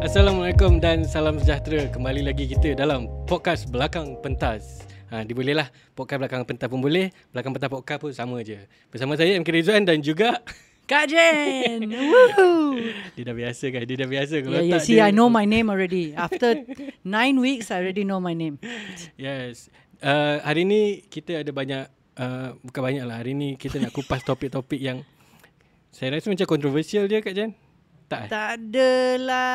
Assalamualaikum dan salam sejahtera Kembali lagi kita dalam Podcast Belakang Pentas ha, Dibolehlah Podcast Belakang Pentas pun boleh Belakang Pentas Podcast pun sama je Bersama saya MK Rizwan dan juga Kak Jen Dia dah biasa kan Dia dah biasa yeah, yeah. Tak See dia... I know my name already After 9 weeks I already know my name Yes uh, Hari ni kita ada banyak uh, Bukan banyak lah Hari ni kita nak kupas topik-topik yang saya rasa macam kontroversial dia Kak Jen. Tak. Eh? Tak adalah.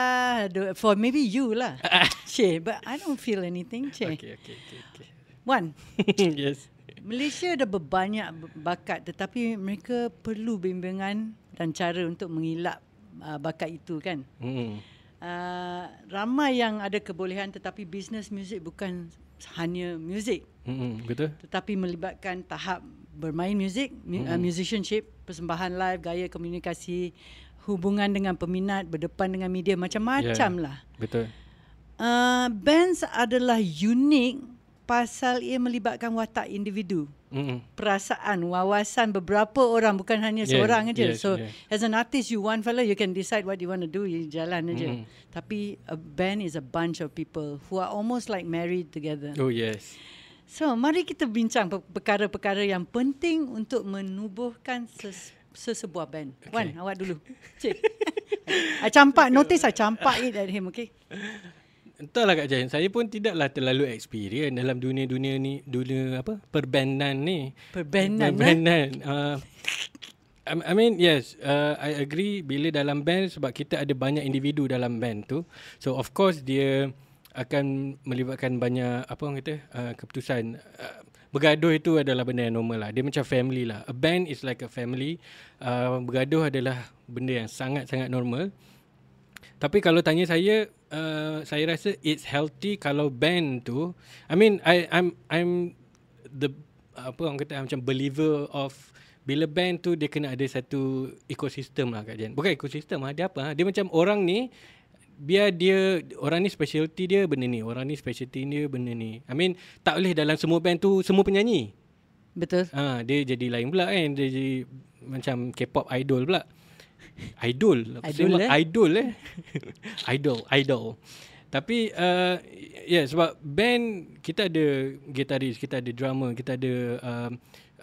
For maybe you lah. che, but I don't feel anything, Che. Okay, okay, okay, okay. Wan. yes. Malaysia ada berbanyak bakat tetapi mereka perlu bimbingan dan cara untuk mengilap uh, bakat itu kan. Hmm. Uh, ramai yang ada kebolehan tetapi bisnes muzik bukan hanya muzik. Hmm, hmm, betul. Tetapi melibatkan tahap bermain muzik, hmm. musicianship, persembahan live, gaya komunikasi, hubungan dengan peminat, berdepan dengan media macam-macam yeah. lah. Betul. Uh, bands adalah unik pasal ia melibatkan watak individu. Mm-hmm. perasaan wawasan beberapa orang bukan hanya yeah, seorang aja yes, so yeah. as an artist you one fellow you can decide what you want to do you jalan aja mm-hmm. tapi a band is a bunch of people who are almost like married together oh yes So, mari kita bincang perkara-perkara yang penting untuk menubuhkan ses- sesebuah band. Okay. Wan, awak dulu. Cik. I campak, notice I campak it at him, okay? Entahlah Kak Jain, saya pun tidaklah terlalu experience dalam dunia-dunia ni, dunia apa, perbandan ni. Perbandan, eh? perbandan. Eh? Uh, I mean, yes, uh, I agree bila dalam band sebab kita ada banyak individu dalam band tu. So, of course, dia akan melibatkan banyak apa orang kata uh, keputusan uh, bergaduh itu adalah benda yang normal lah dia macam family lah a band is like a family uh, bergaduh adalah benda yang sangat-sangat normal tapi kalau tanya saya uh, saya rasa it's healthy kalau band tu i mean i i'm i'm the apa orang kata macam believer of bila band tu dia kena ada satu ekosistem lah Kak Jen. Bukan ekosistem lah, dia apa? Dia macam orang ni biar dia orang ni specialty dia benda ni orang ni specialty dia benda ni i mean tak boleh dalam semua band tu semua penyanyi betul ha dia jadi lain pula kan dia jadi macam K-pop idol pula idol idol eh? idol eh idol idol tapi uh, ya yeah, sebab band kita ada gitaris kita ada drummer kita ada um,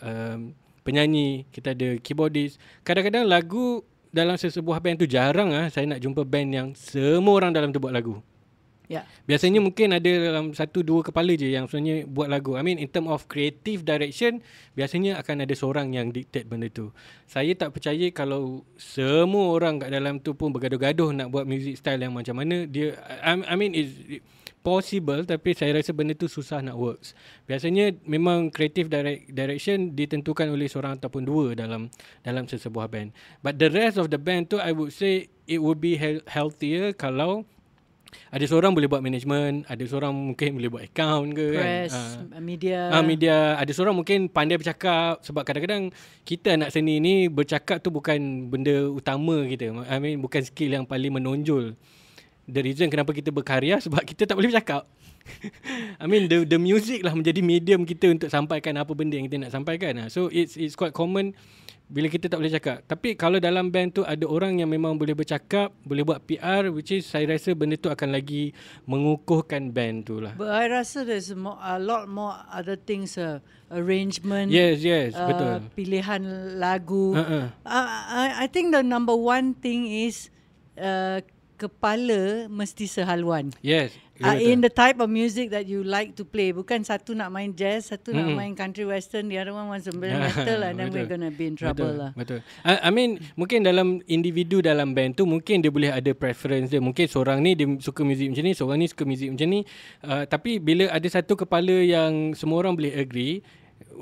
um, penyanyi kita ada keyboardist kadang-kadang lagu dalam sesebuah band tu jarang ah saya nak jumpa band yang semua orang dalam tu buat lagu. Ya. Yeah. Biasanya mungkin ada dalam satu dua kepala je yang sebenarnya buat lagu. I mean in term of creative direction biasanya akan ada seorang yang dictate benda tu. Saya tak percaya kalau semua orang kat dalam tu pun bergaduh-gaduh nak buat music style yang macam mana dia I, I mean is it, possible tapi saya rasa benda tu susah nak works. Biasanya memang creative direct, direction ditentukan oleh seorang ataupun dua dalam dalam sesebuah band. But the rest of the band tu I would say it would be healthier kalau ada seorang boleh buat management, ada seorang mungkin boleh buat account ke Press, kan. Press, ah. Uh, media. Ah uh, media, ada seorang mungkin pandai bercakap sebab kadang-kadang kita nak seni ni bercakap tu bukan benda utama kita. I mean bukan skill yang paling menonjol the reason kenapa kita berkarya sebab kita tak boleh bercakap. I mean the the music lah menjadi medium kita untuk sampaikan apa benda yang kita nak sampaikan. Lah. So it's it's quite common bila kita tak boleh cakap. Tapi kalau dalam band tu ada orang yang memang boleh bercakap, boleh buat PR which is saya rasa benda tu akan lagi mengukuhkan band tu lah. But I rasa there's more, a lot more other things uh, arrangement. Yes, yes, uh, betul. Pilihan lagu. Uh-uh. Uh, I I think the number one thing is uh, kepala mesti sehaluan. Yes. Uh, in the type of music that you like to play. Bukan satu nak main jazz, satu mm-hmm. nak main country western, the other one wants to play metal lah. then we're going to be in trouble Betul. lah. Betul. I, I mean, mungkin dalam individu dalam band tu, mungkin dia boleh ada preference dia. Mungkin seorang ni dia suka muzik macam ni, seorang ni suka muzik macam ni. Uh, tapi bila ada satu kepala yang semua orang boleh agree,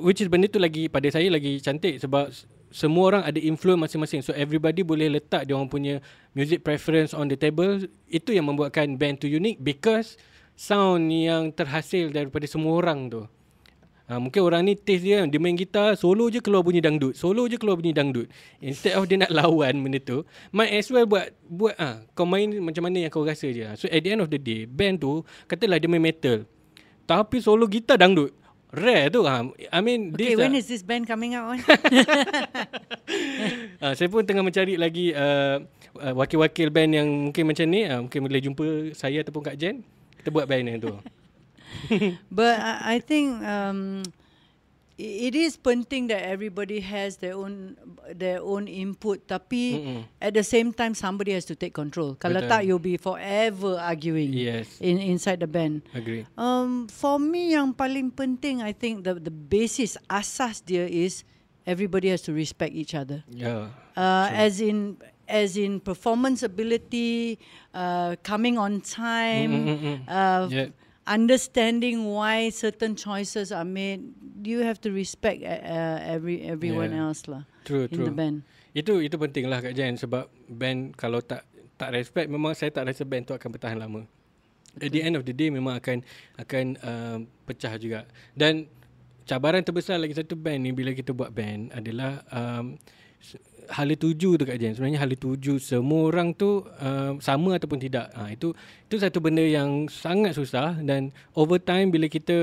which is benda tu lagi, pada saya lagi cantik sebab semua orang ada influence masing-masing so everybody boleh letak dia orang punya music preference on the table itu yang membuatkan band tu unik, because sound yang terhasil daripada semua orang tu Ha, mungkin orang ni taste dia dia main gitar solo je keluar bunyi dangdut solo je keluar bunyi dangdut instead of dia nak lawan benda tu might as well buat buat ah ha, kau main macam mana yang kau rasa je so at the end of the day band tu katalah dia main metal tapi solo gitar dangdut rare tu ha. I mean this Okay, when uh, is this band coming out on? uh, saya pun tengah mencari lagi uh, uh, wakil-wakil band yang mungkin macam ni, uh, mungkin boleh jumpa saya ataupun Kak Jen, kita buat band yang tu. But I, uh, I think um it is penting that everybody has their own their own input tapi Mm-mm. at the same time somebody has to take control kalau Betul. tak you'll be forever arguing yes. in inside the band agree um for me yang paling penting i think the the basis asas dia is everybody has to respect each other yeah uh true. as in as in performance ability uh coming on time mm-hmm, mm-hmm. uh yeah understanding why certain choices are made, you have to respect uh, every everyone yeah. else lah. True, in true. The band. Itu itu penting lah Kak Jen sebab band kalau tak tak respect memang saya tak rasa band tu akan bertahan lama. Betul. At the end of the day memang akan akan uh, pecah juga. Dan cabaran terbesar lagi satu band ni bila kita buat band adalah um, hala tuju tu Kak Jen sebenarnya hala tuju semua orang tu uh, sama ataupun tidak ha, itu itu satu benda yang sangat susah dan over time bila kita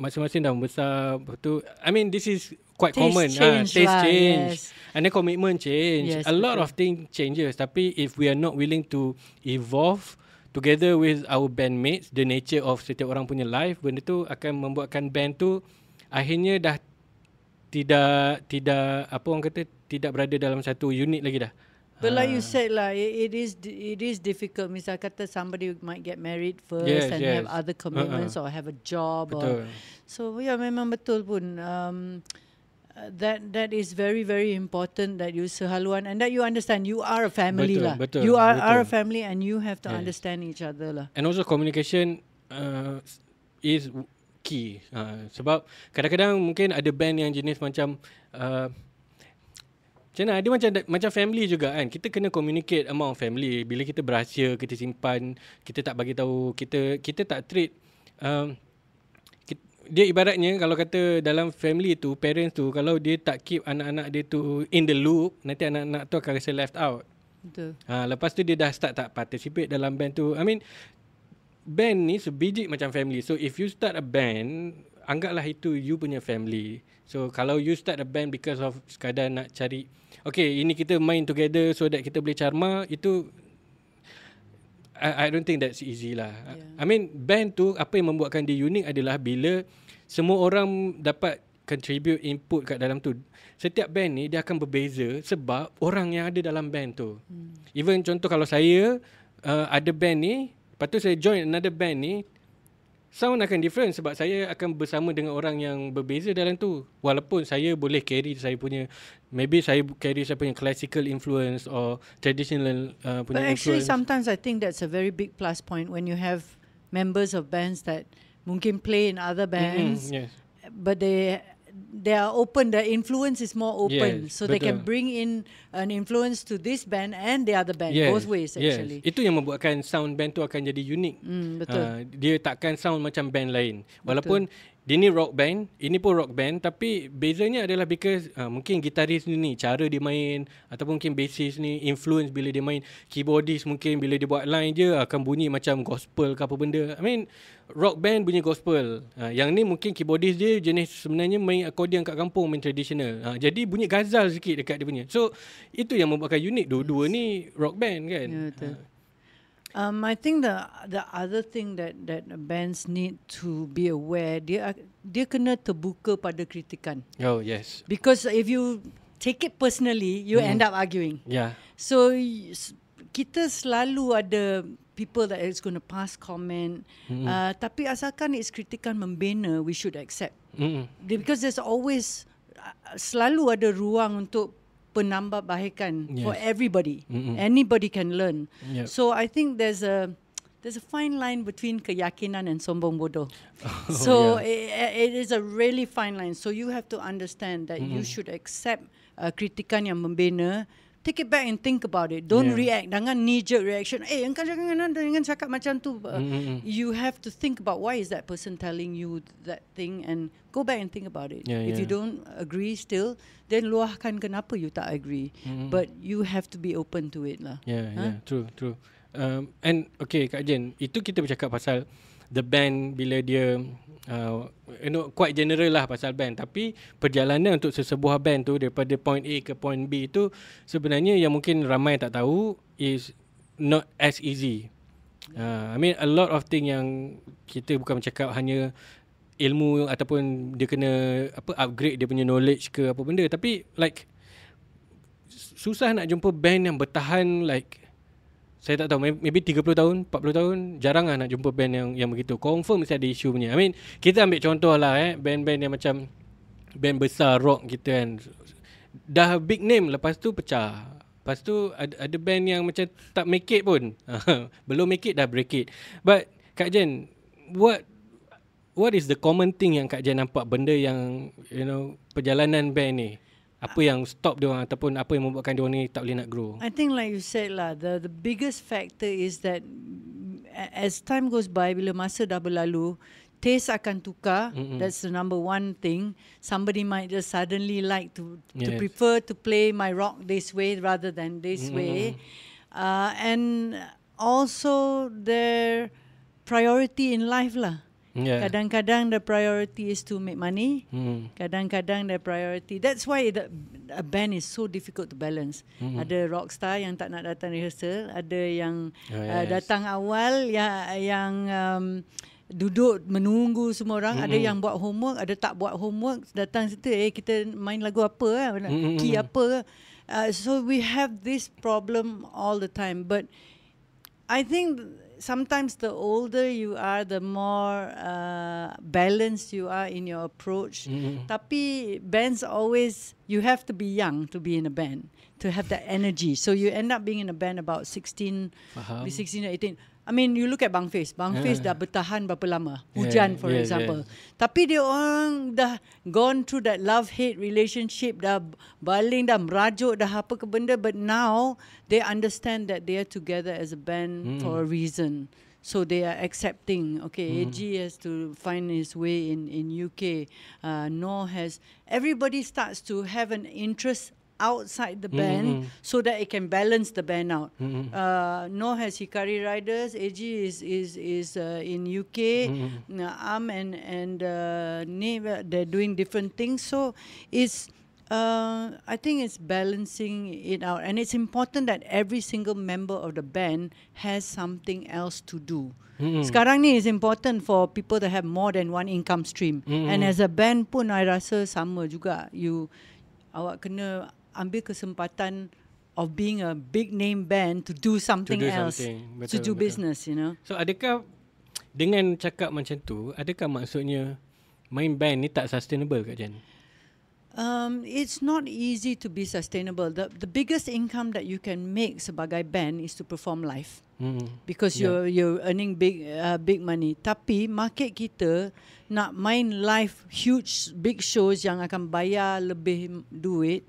masing-masing dah membesar tu, I mean this is quite taste common ha, change ha, taste lah, change yes. and then commitment change yes, a lot betul. of things changes tapi if we are not willing to evolve together with our bandmates the nature of setiap orang punya life benda tu akan membuatkan band tu akhirnya dah tidak tidak apa orang kata tidak berada dalam satu unit lagi dah. But like you ah. said lah, it, it is it is difficult. Misal kata somebody might get married first yes, and yes. have other commitments uh-uh. or have a job. Betul. Or, so yeah, memang betul pun. Um, that that is very very important that you sehaluan and that you understand you are a family lah. You are, betul. are a family and you have to yes. understand each other lah. And also communication uh, is key. Uh, sebab kadang-kadang mungkin ada band yang jenis macam. Uh, macam mana? Dia macam macam family juga kan. Kita kena communicate among family. Bila kita berahsia, kita simpan, kita tak bagi tahu, kita kita tak treat um, dia ibaratnya kalau kata dalam family tu parents tu kalau dia tak keep anak-anak dia tu in the loop nanti anak-anak tu akan rasa left out. Ha lepas tu dia dah start tak participate dalam band tu. I mean band ni sebiji macam family. So if you start a band anggaplah itu you punya family. So kalau you start a band because of sekadar nak cari Okay ini kita main together so that kita boleh charma Itu I, I don't think that's easy lah yeah. I mean band tu apa yang membuatkan dia unik adalah bila Semua orang dapat contribute input kat dalam tu Setiap band ni dia akan berbeza sebab orang yang ada dalam band tu hmm. Even contoh kalau saya uh, ada band ni Lepas tu saya join another band ni sound akan different sebab saya akan bersama dengan orang yang berbeza dalam tu walaupun saya boleh carry saya punya maybe saya carry saya punya classical influence or traditional uh, punya But influence. actually sometimes I think that's a very big plus point when you have members of bands that mungkin play in other mm-hmm, bands mm-hmm, yes. but they they are open. Their influence is more open, yes, so they can bring in an influence to this band and the other band yes, both ways actually. Yes. Itu yang membuatkan sound band tu akan jadi unik. Mm, betul. Uh, dia takkan sound macam band lain. Walaupun betul dia ni rock band, ini pun rock band tapi bezanya adalah because uh, mungkin gitaris ni, ni cara dia main ataupun mungkin bassist ni influence bila dia main keyboardist mungkin bila dia buat line je akan bunyi macam gospel ke apa benda. I mean rock band bunyi gospel. Uh, yang ni mungkin keyboardist dia jenis sebenarnya main accordion kat kampung main tradisional. Uh, jadi bunyi gazal sikit dekat dia punya. So itu yang membuatkan unik dua-dua ni rock band kan. Ya Um, I think the the other thing that that bands need to be aware they are they cannot terbuka pada kritikan. Oh yes. Because if you take it personally, you mm. end up arguing. Yeah. So kita selalu ada people that is going to pass comment. Mm. Uh, tapi asalkan it's kritikan membina, we should accept. Mm. Because there's always uh, selalu ada ruang untuk penambahbaikan yes. for everybody. Mm-mm. Anybody can learn. Yep. So I think there's a there's a fine line between keyakinan and sombong bodoh. Oh, so yeah. it, it is a really fine line. So you have to understand that mm-hmm. you should accept uh, kritikan yang membina take it back and think about it. Don't yeah. react. Jangan knee jerk reaction. Eh, engkau jangan jangan jangan cakap macam tu. mm-hmm. You have to think about why is that person telling you that thing and go back and think about it. Yeah, If yeah. you don't agree still, then luahkan kenapa you tak agree. Mm-hmm. But you have to be open to it lah. Yeah, huh? yeah, true, true. Um, and okay, Kak Jen, itu kita bercakap pasal the band bila dia uh, you know, quite general lah pasal band tapi perjalanan untuk sesebuah band tu daripada point A ke point B tu sebenarnya yang mungkin ramai tak tahu is not as easy uh, I mean a lot of thing yang kita bukan bercakap hanya ilmu ataupun dia kena apa upgrade dia punya knowledge ke apa benda tapi like susah nak jumpa band yang bertahan like saya tak tahu maybe 30 tahun 40 tahun jarang lah nak jumpa band yang yang begitu confirm mesti ada isu punya i mean kita ambil contoh lah eh band-band yang macam band besar rock kita kan dah big name lepas tu pecah lepas tu ada, ada band yang macam tak make it pun belum make it dah break it but Kak Jen what what is the common thing yang Kak Jen nampak benda yang you know perjalanan band ni apa yang stop dia orang ataupun apa yang membuatkan dia orang ni tak boleh nak grow i think like you said lah the the biggest factor is that as time goes by bila masa dah berlalu taste akan tukar Mm-mm. that's the number one thing somebody might just suddenly like to yes. to prefer to play my rock this way rather than this Mm-mm. way uh, and also their priority in life lah Yeah. Kadang-kadang the priority is to make money. Mm. Kadang-kadang the priority. That's why the, a band is so difficult to balance. Mm. Ada rockstar yang tak nak datang rehearsal, ada yang oh, uh, yes. uh, datang awal ya, yang um, duduk menunggu semua orang, mm. ada hmm. yang buat homework, ada tak buat homework, datang situ eh kita main lagu apa eh, mm. key apa. Uh, so we have this problem all the time but I think th- sometimes the older you are, the more uh, balanced you are in your approach. Mm-hmm. Tapi bands always you have to be young to be in a band to have that energy. So you end up being in a band about 16, 16 or 18. I mean you look at Bang Fiz Bang yeah. Fiz dah bertahan berapa lama Hujan yeah. for yeah. example yeah. Tapi dia orang dah Gone through that love-hate relationship Dah baling dah merajuk Dah apa ke benda But now They understand that they are together as a band mm. For a reason So they are accepting Okay mm. AG has to find his way in, in UK uh, Nor has Everybody starts to have an interest outside the mm-hmm. band mm-hmm. so that it can balance the band out. Mm-hmm. Uh, no has Hikari Riders. AG is is is uh, in UK. Mm-hmm. Uh, Am and and uh, Neva, they're doing different things. So it's. Uh, I think it's balancing it out, and it's important that every single member of the band has something else to do. Mm-hmm. Sekarang ni is important for people to have more than one income stream, mm-hmm. and as a band pun, I rasa sama juga. You, awak kena ambil kesempatan of being a big name band to do something else to do, else, something. Betul, to do betul. business you know so adakah dengan cakap macam tu adakah maksudnya main band ni tak sustainable kat jan um it's not easy to be sustainable the the biggest income that you can make sebagai band is to perform live Hmm. Because yeah. you're you're earning big uh, big money. Tapi market kita nak main live huge big shows yang akan bayar lebih duit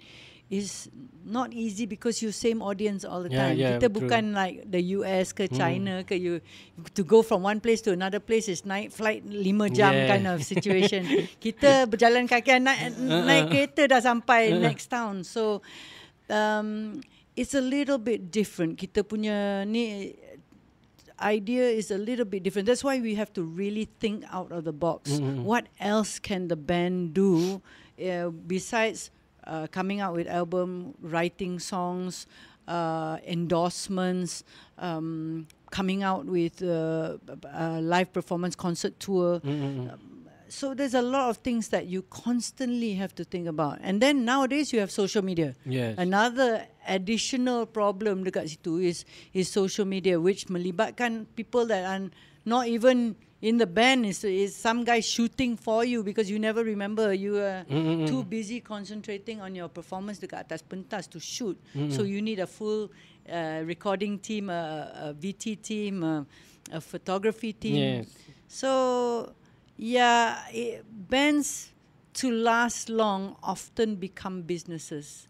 is not easy because you same audience all the yeah, time. Yeah, Kita true. bukan like the US ke hmm. China hmm. ke you to go from one place to another place is night flight 5 jam yeah. kind of situation. Kita berjalan kaki naik uh-uh. naik kereta dah sampai uh-uh. next town. So um it's a little bit different. Kita punya ni idea is a little bit different. That's why we have to really think out of the box. Mm-hmm. What else can the band do uh, besides uh, coming out with album, writing songs, uh, endorsements, um, coming out with uh, live performance, concert tour. Mm-hmm. Um, so there's a lot of things that you constantly have to think about. And then nowadays you have social media. Yes. Another additional problem dekat situ is is social media which melibatkan people that are not even in the band is, is some guy shooting for you because you never remember you are mm-hmm. too busy concentrating on your performance get atas pentas to shoot mm-hmm. so you need a full uh, recording team a, a VT team a, a photography team yes. so yeah it, bands to last long often become businesses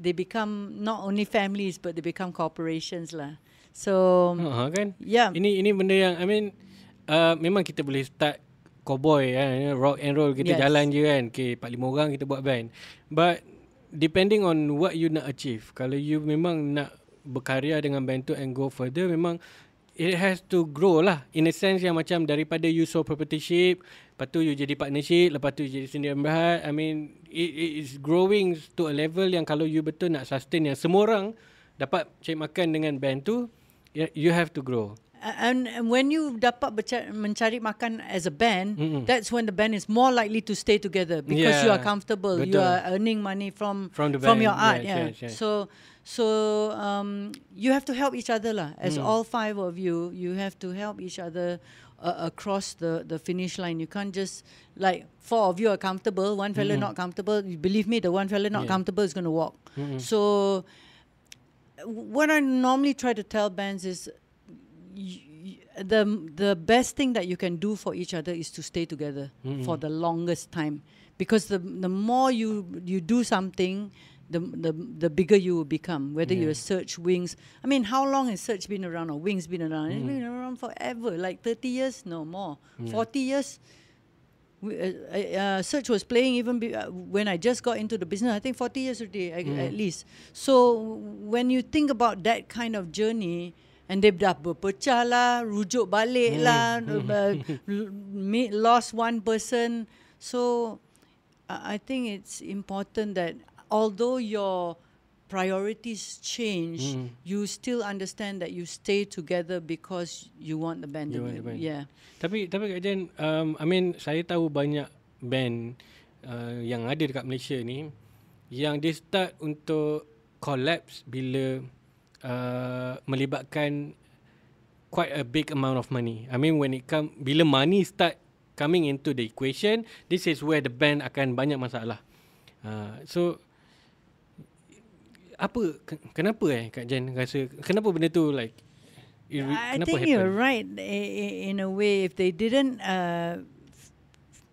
they become not only families but they become corporations lah so uh-huh, kan? yeah ini ini benda yang I mean uh, memang kita boleh start cowboy kan rock and roll kita yes. jalan je kan okey empat lima orang kita buat band but depending on what you nak achieve kalau you memang nak berkarya dengan band tu and go further memang it has to grow lah in a sense yang macam daripada you so partnership lepas tu you jadi partnership lepas tu you jadi sendiri berhad i mean it, it is growing to a level yang kalau you betul nak sustain yang semua orang dapat cari makan dengan band tu ya, you have to grow And, when you dapat mencari makan as a band, mm that's when the band is more likely to stay together because yeah, you are comfortable, betul. you are earning money from from, from your art. Yes, yeah. Yes, yes. So so um, you have to help each other lah. As mm. all five of you, you have to help each other uh, across the, the finish line. You can't just like four of you are comfortable, one fella -hmm. not comfortable. Believe me, the one fella not yeah. comfortable is going to walk. -hmm. So what I normally try to tell bands is the the best thing that you can do for each other is to stay together mm-hmm. for the longest time because the the more you you do something the the, the bigger you will become whether yeah. you're search wings i mean how long has search been around or wings been around mm. it's been around forever like 30 years no more yeah. 40 years we, uh, uh, search was playing even be, uh, when I just got into the business. I think 40 years a mm. at least. So when you think about that kind of journey, And they dah berpecah lah, rujuk balik hmm. lah, hmm. uh, uh lost one person. So, I think it's important that although your priorities change, hmm. you still understand that you stay together because you want the band. want the band. Yeah. Tapi, tapi Kak Jen, um, I mean, saya tahu banyak band uh, yang ada dekat Malaysia ni yang they start untuk collapse bila Uh, melibatkan quite a big amount of money. I mean when it come bila money start coming into the equation, this is where the band akan banyak masalah. Uh, so apa kenapa eh Kak Jen rasa kenapa benda tu like it, I kenapa happen? think you're right eh, eh, in a way if they didn't uh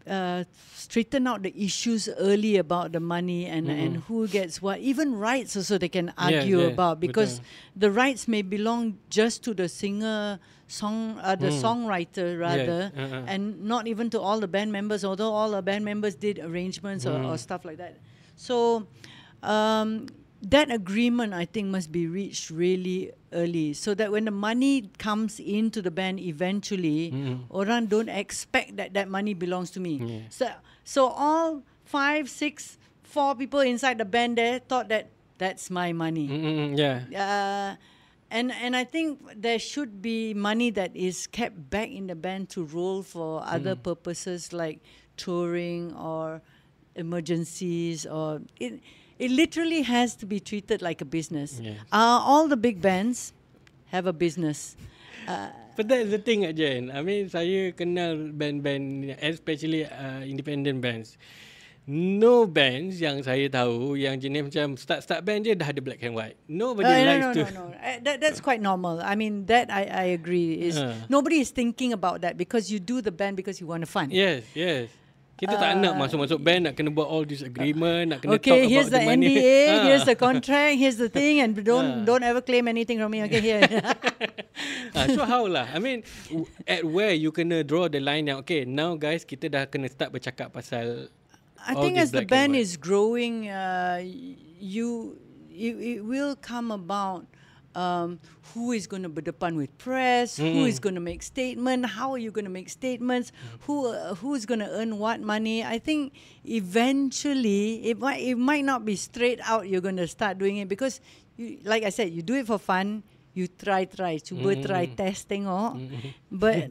Uh, straighten out the issues early about the money and mm-hmm. and who gets what even rights also they can argue yeah, yeah, about because betul. the rights may belong just to the singer song uh, the mm. songwriter rather yeah. uh-huh. and not even to all the band members although all the band members did arrangements mm. or, or stuff like that so um, that agreement, I think, must be reached really early so that when the money comes into the band eventually, mm. orang don't expect that that money belongs to me. Yeah. So, so all five, six, four people inside the band there thought that that's my money. mm yeah. Uh, and and I think there should be money that is kept back in the band to roll for mm. other purposes like touring or emergencies or. It, it literally has to be treated like a business. Yes. Uh, all the big bands have a business. Uh, but that's the thing, Jane. I mean, saya kenal band-band, especially uh, independent bands. No bands yang saya tahu yang jenis macam start-start band je dah ada black and white. Nobody uh, likes no, no, to. No, no, no. Uh, that, that's quite normal. I mean, that I, I agree. Is uh. Nobody is thinking about that because you do the band because you want to fun. Yes, yes. Kita uh, tak nak ah. masuk-masuk band nak kena buat all this agreement, uh, nak kena okay, talk here's about the, the NDA, money. Ah. here's the contract, here's the thing and don't uh. don't ever claim anything from me okay here. uh, so how lah? I mean at where you kena draw the line yang okay, now guys kita dah kena start bercakap pasal I all think as the band is growing uh, you it, it will come about um, who is going to berdepan with press, mm. who is going to make statement, how are you going to make statements, mm. who uh, who's going to earn what money. I think eventually it might it might not be straight out you're going to start doing it because, you, like I said, you do it for fun, you try try, you mm. try testing all mm. but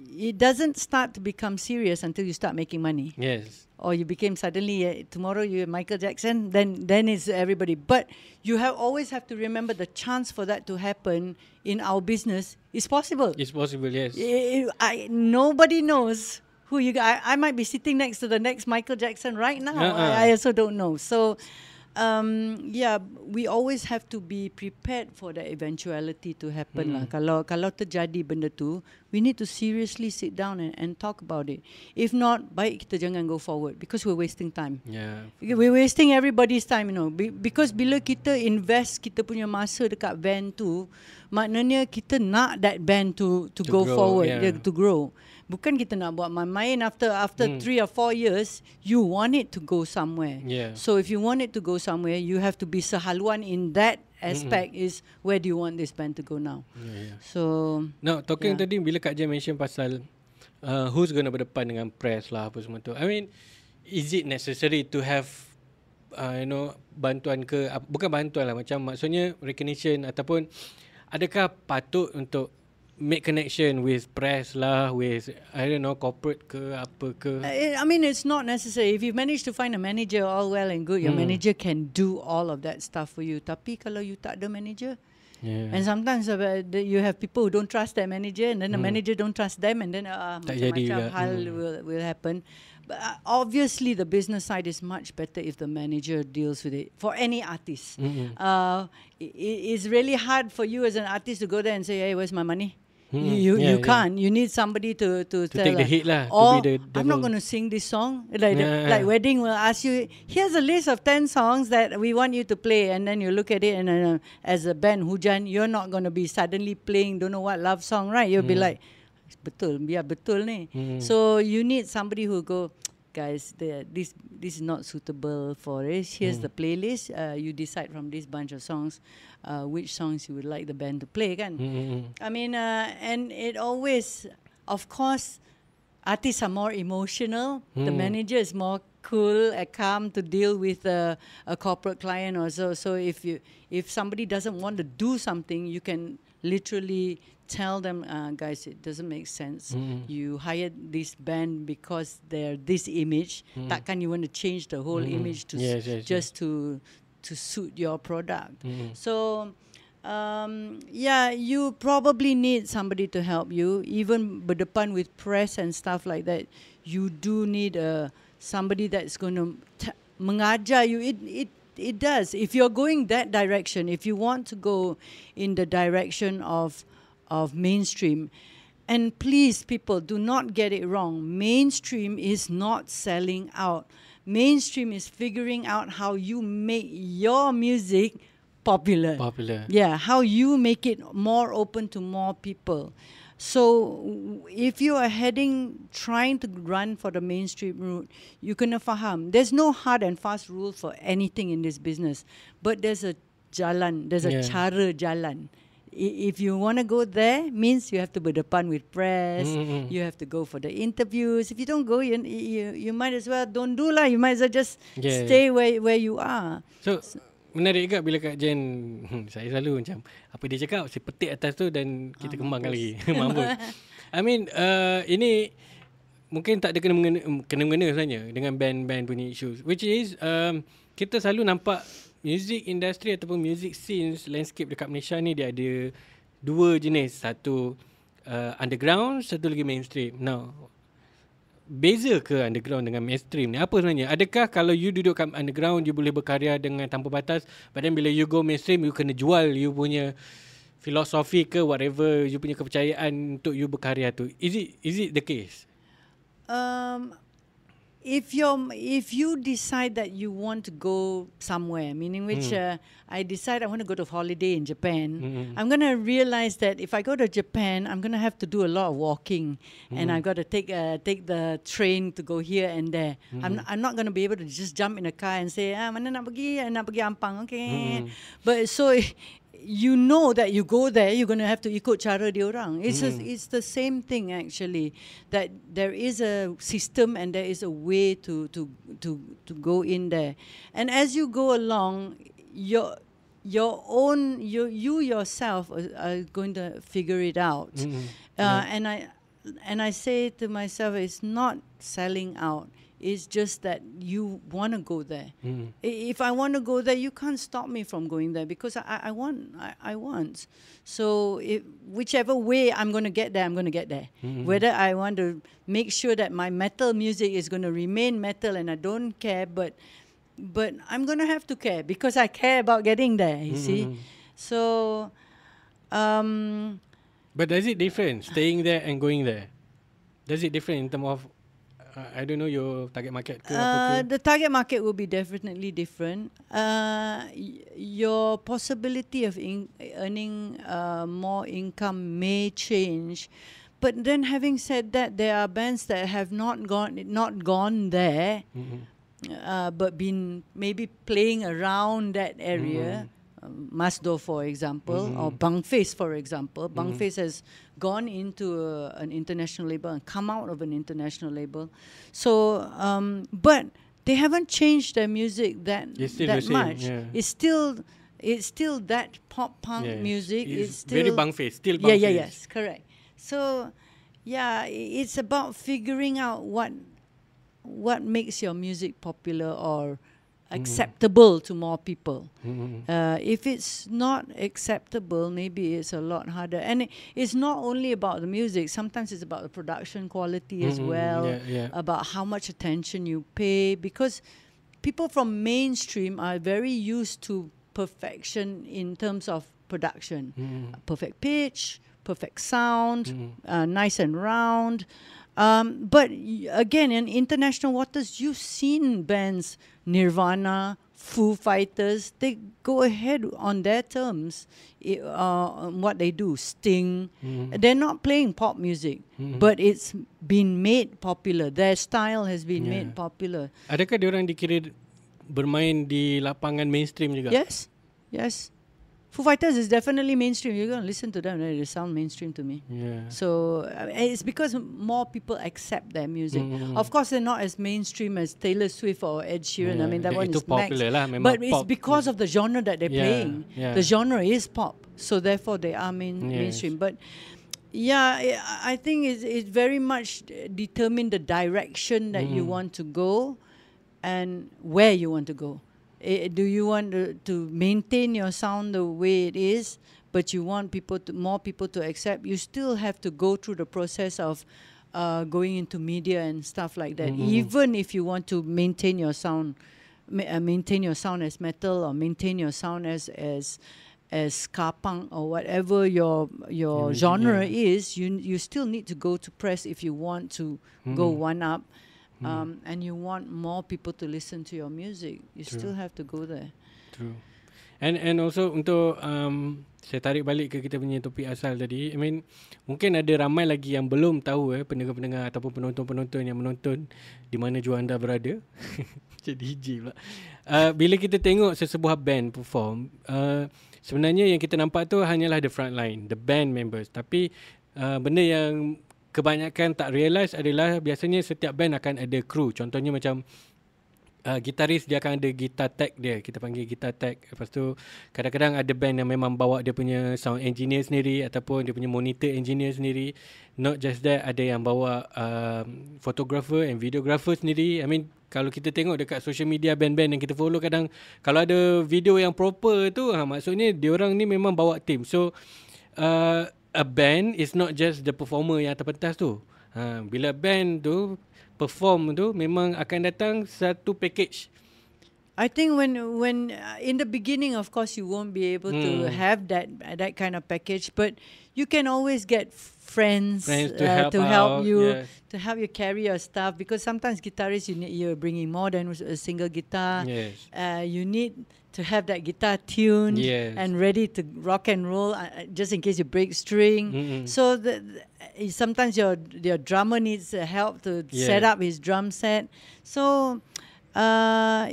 it doesn't start to become serious until you start making money. Yes. or you became suddenly uh, tomorrow you're Michael Jackson, then then it's everybody. But you have always have to remember the chance for that to happen in our business is possible. It's possible, yes. I, I, nobody knows who you. I, I might be sitting next to the next Michael Jackson right now. Uh -uh. I, I also don't know. So. um, yeah, we always have to be prepared for the eventuality to happen mm. lah. Hmm. Kalau kalau terjadi benda tu, we need to seriously sit down and, and talk about it. If not, baik kita jangan go forward because we're wasting time. Yeah. We're wasting everybody's time, you know. Be, because bila kita invest kita punya masa dekat van tu, maknanya kita nak that van to to, to go grow, forward, Yeah, to grow bukan kita nak buat main-main after after 3 hmm. or four years you want it to go somewhere yeah. so if you want it to go somewhere you have to be sehaluan in that aspect mm-hmm. is where do you want this band to go now yeah, yeah. so now talking yeah. tadi bila Kak Jem mention pasal uh, who's going to berdepan dengan press lah apa semua tu i mean is it necessary to have uh, you know bantuan ke uh, bukan bantuan lah macam maksudnya recognition ataupun adakah patut untuk make connection with press lah, with I don't know corporate ke apa ke. Uh, I mean, it's not necessary. If you manage to find a manager, all well and good. Your hmm. manager can do all of that stuff for you. Tapi kalau you tak ada manager, yeah. and sometimes uh, you have people who don't trust their manager, and then hmm. the manager don't trust them, and then uh, uh macam-macam hal hmm. will will happen. But uh, obviously, the business side is much better if the manager deals with it. For any artist, mm-hmm. uh, it, it's really hard for you as an artist to go there and say, "Hey, where's my money?" Hmm. You you, yeah, you can't. You need somebody to to, to tell take like, the hit lah. to oh, be the I'm not going to sing this song. Like yeah. the, like wedding will ask you. Here's a list of ten songs that we want you to play, and then you look at it, and then, uh, as a band hujan, you're not going to be suddenly playing don't know what love song, right? You'll hmm. be like, betul, Yeah, betul ni. Hmm. So you need somebody who go. guys, the, this this is not suitable for us. Here's mm. the playlist. Uh, you decide from this bunch of songs uh, which songs you would like the band to play. again. Mm-hmm. Hmm, hmm. I mean, uh, and it always, of course, artists are more emotional. Mm. The hmm. manager is more cool and calm to deal with a, a corporate client or so. So if you if somebody doesn't want to do something, you can literally tell them, uh, guys, it doesn't make sense. Mm. You hired this band because they're this image. Mm. Takkan you want to change the whole mm. image to yes, yes, just yes. to to suit your product. So. Um, yeah, you probably need somebody to help you. Even berdepan with press and stuff like that, you do need a uh, somebody that's going to t- mengajar you. It it it does. If you're going that direction, if you want to go in the direction of of mainstream. And please, people, do not get it wrong. Mainstream is not selling out. Mainstream is figuring out how you make your music popular. Popular. Yeah, how you make it more open to more people. So if you are heading, trying to run for the mainstream route, you can faham. There's no hard and fast rule for anything in this business, but there's a jalan, there's yeah. a cara jalan. if you want to go there, means you have to berdepan with press. Mm-hmm. You have to go for the interviews. If you don't go, you you, you might as well don't do lah. You might as well just yeah, stay yeah. where where you are. So, so menarik juga bila Kak Jen, hmm, saya selalu macam, apa dia cakap, si petik atas tu dan kita ah, kembangkan lagi. mampu. I mean, uh, ini mungkin tak ada kena-mengena sebenarnya dengan band-band punya issues. Which is, um, kita selalu nampak music industry ataupun music scene landscape dekat Malaysia ni dia ada dua jenis satu uh, underground satu lagi mainstream now beza ke underground dengan mainstream ni apa sebenarnya adakah kalau you duduk kat underground you boleh berkarya dengan tanpa batas but then bila you go mainstream you kena jual you punya filosofi ke whatever you punya kepercayaan untuk you berkarya tu is it is it the case um if you if you decide that you want to go somewhere, meaning which mm. uh, I decide I want to go to holiday in Japan, mm-hmm. I'm gonna realize that if I go to Japan, I'm gonna have to do a lot of walking, mm-hmm. and hmm. I've got to take uh, take the train to go here and there. Mm-hmm. I'm am not gonna be able to just jump in a car and say ah mana nak pergi, ah, nak pergi Ampang, okay. But so you know that you go there, you're going to have to ikut cara diorang. It's mm. a, it's the same thing actually. That there is a system and there is a way to to to to go in there, and as you go along, your your own you you yourself are, are going to figure it out. Mm-hmm. Uh, yeah. And I and I say to myself, it's not selling out. It's just that you want to go there. Mm. If I want to go there, you can't stop me from going there because I, I want. I, I want. So whichever way I'm going to get there, I'm going to get there. Mm-hmm. Whether I want to make sure that my metal music is going to remain metal and I don't care, but but I'm going to have to care because I care about getting there. You mm-hmm. see, so. Um, but does it different staying there and going there? Does it different in terms of I don't know your target market. Ke uh, The target market will be definitely different. Uh, your possibility of in- earning uh, more income may change, but then having said that, there are bands that have not gone not gone there, mm-hmm. uh, but been maybe playing around that area. Mm-hmm. Um, Masdo, for example, mm -hmm. or Bangface, for example. Mm -hmm. Bangface has gone into a, an international label and come out of an international label. So, um, but they haven't changed their music that that same, much. Yeah. It's still it's still that pop punk music. It's, it's still very Bangface, still Bangface. Yeah, yeah, yes, correct. So, yeah, it's about figuring out what what makes your music popular or Mm-hmm. acceptable mm. to more people. Mm-hmm. Uh, if it's not acceptable, maybe it's a lot harder. And it, it's not only about the music, sometimes it's about the production quality mm-hmm. as well, yeah, yeah. about how much attention you pay, because people from mainstream are very used to perfection in terms of production mm-hmm. perfect pitch, perfect sound, mm-hmm. uh, nice and round. Um, but again, in international waters, you've seen bands, Nirvana, Foo Fighters, they go ahead on their terms, uh, what they do, Sting. Mm-hmm. They're not playing pop music, mm-hmm. but it's been made popular. Their style has been yeah. made popular. Adakah diorang dikira bermain di lapangan mainstream juga? Yes, yes. Foo Fighters is definitely mainstream. You're gonna listen to them, and it sound mainstream to me. Yeah. So it's because more people accept their music. Mm, mm, mm. Of course, they're not as mainstream as Taylor Swift or Ed Sheeran. Yeah. I mean, that one is popular max. but it's because of the genre that they're yeah. playing. Yeah. The genre is pop, so therefore they are main yes. mainstream. But yeah, I think it's, very much determine the direction that mm. you mm-hmm. want to go, and where you want to go. Eh, do you want to, to, maintain your sound the way it is, but you want people to, more people to accept? You still have to go through the process of uh, going into media and stuff like that. Mm -hmm. Even if you want to maintain your sound, ma uh, maintain your sound as metal or maintain your sound as as as ska punk or whatever your your yeah, genre yeah. is, you you still need to go to press if you want to mm -hmm. go mm-hmm. one up. mm. um, and you want more people to listen to your music, you True. still have to go there. True. And and also untuk um, saya tarik balik ke kita punya topik asal tadi. I mean mungkin ada ramai lagi yang belum tahu eh pendengar-pendengar ataupun penonton-penonton yang menonton di mana jua anda berada. Jadi DJ pula. Uh, bila kita tengok sesebuah band perform, uh, sebenarnya yang kita nampak tu hanyalah the front line, the band members. Tapi uh, benda yang kebanyakan tak realise adalah biasanya setiap band akan ada crew. Contohnya macam uh, gitaris dia akan ada gitar tech dia. Kita panggil gitar tech. Lepas tu kadang-kadang ada band yang memang bawa dia punya sound engineer sendiri ataupun dia punya monitor engineer sendiri. Not just that, ada yang bawa uh, photographer and videographer sendiri. I mean, kalau kita tengok dekat social media band-band yang kita follow kadang kalau ada video yang proper tu ha, maksudnya orang ni memang bawa team. So, uh, a band is not just the performer yang terpentas tu. Ha, bila band tu perform tu memang akan datang satu package. I think when when uh, in the beginning of course you won't be able hmm. to have that that kind of package but you can always get friends, friends to, uh, help, to help you yes. to help you carry your stuff because sometimes guitarists you need you're bringing more than a single guitar. Yes. Uh, you need to have that guitar tuned yes. and ready to rock and roll uh, uh just in case you break string. Mm-hmm. So the, the, eh, sometimes your your drummer needs uh, help to yeah. set up his drum set. So uh,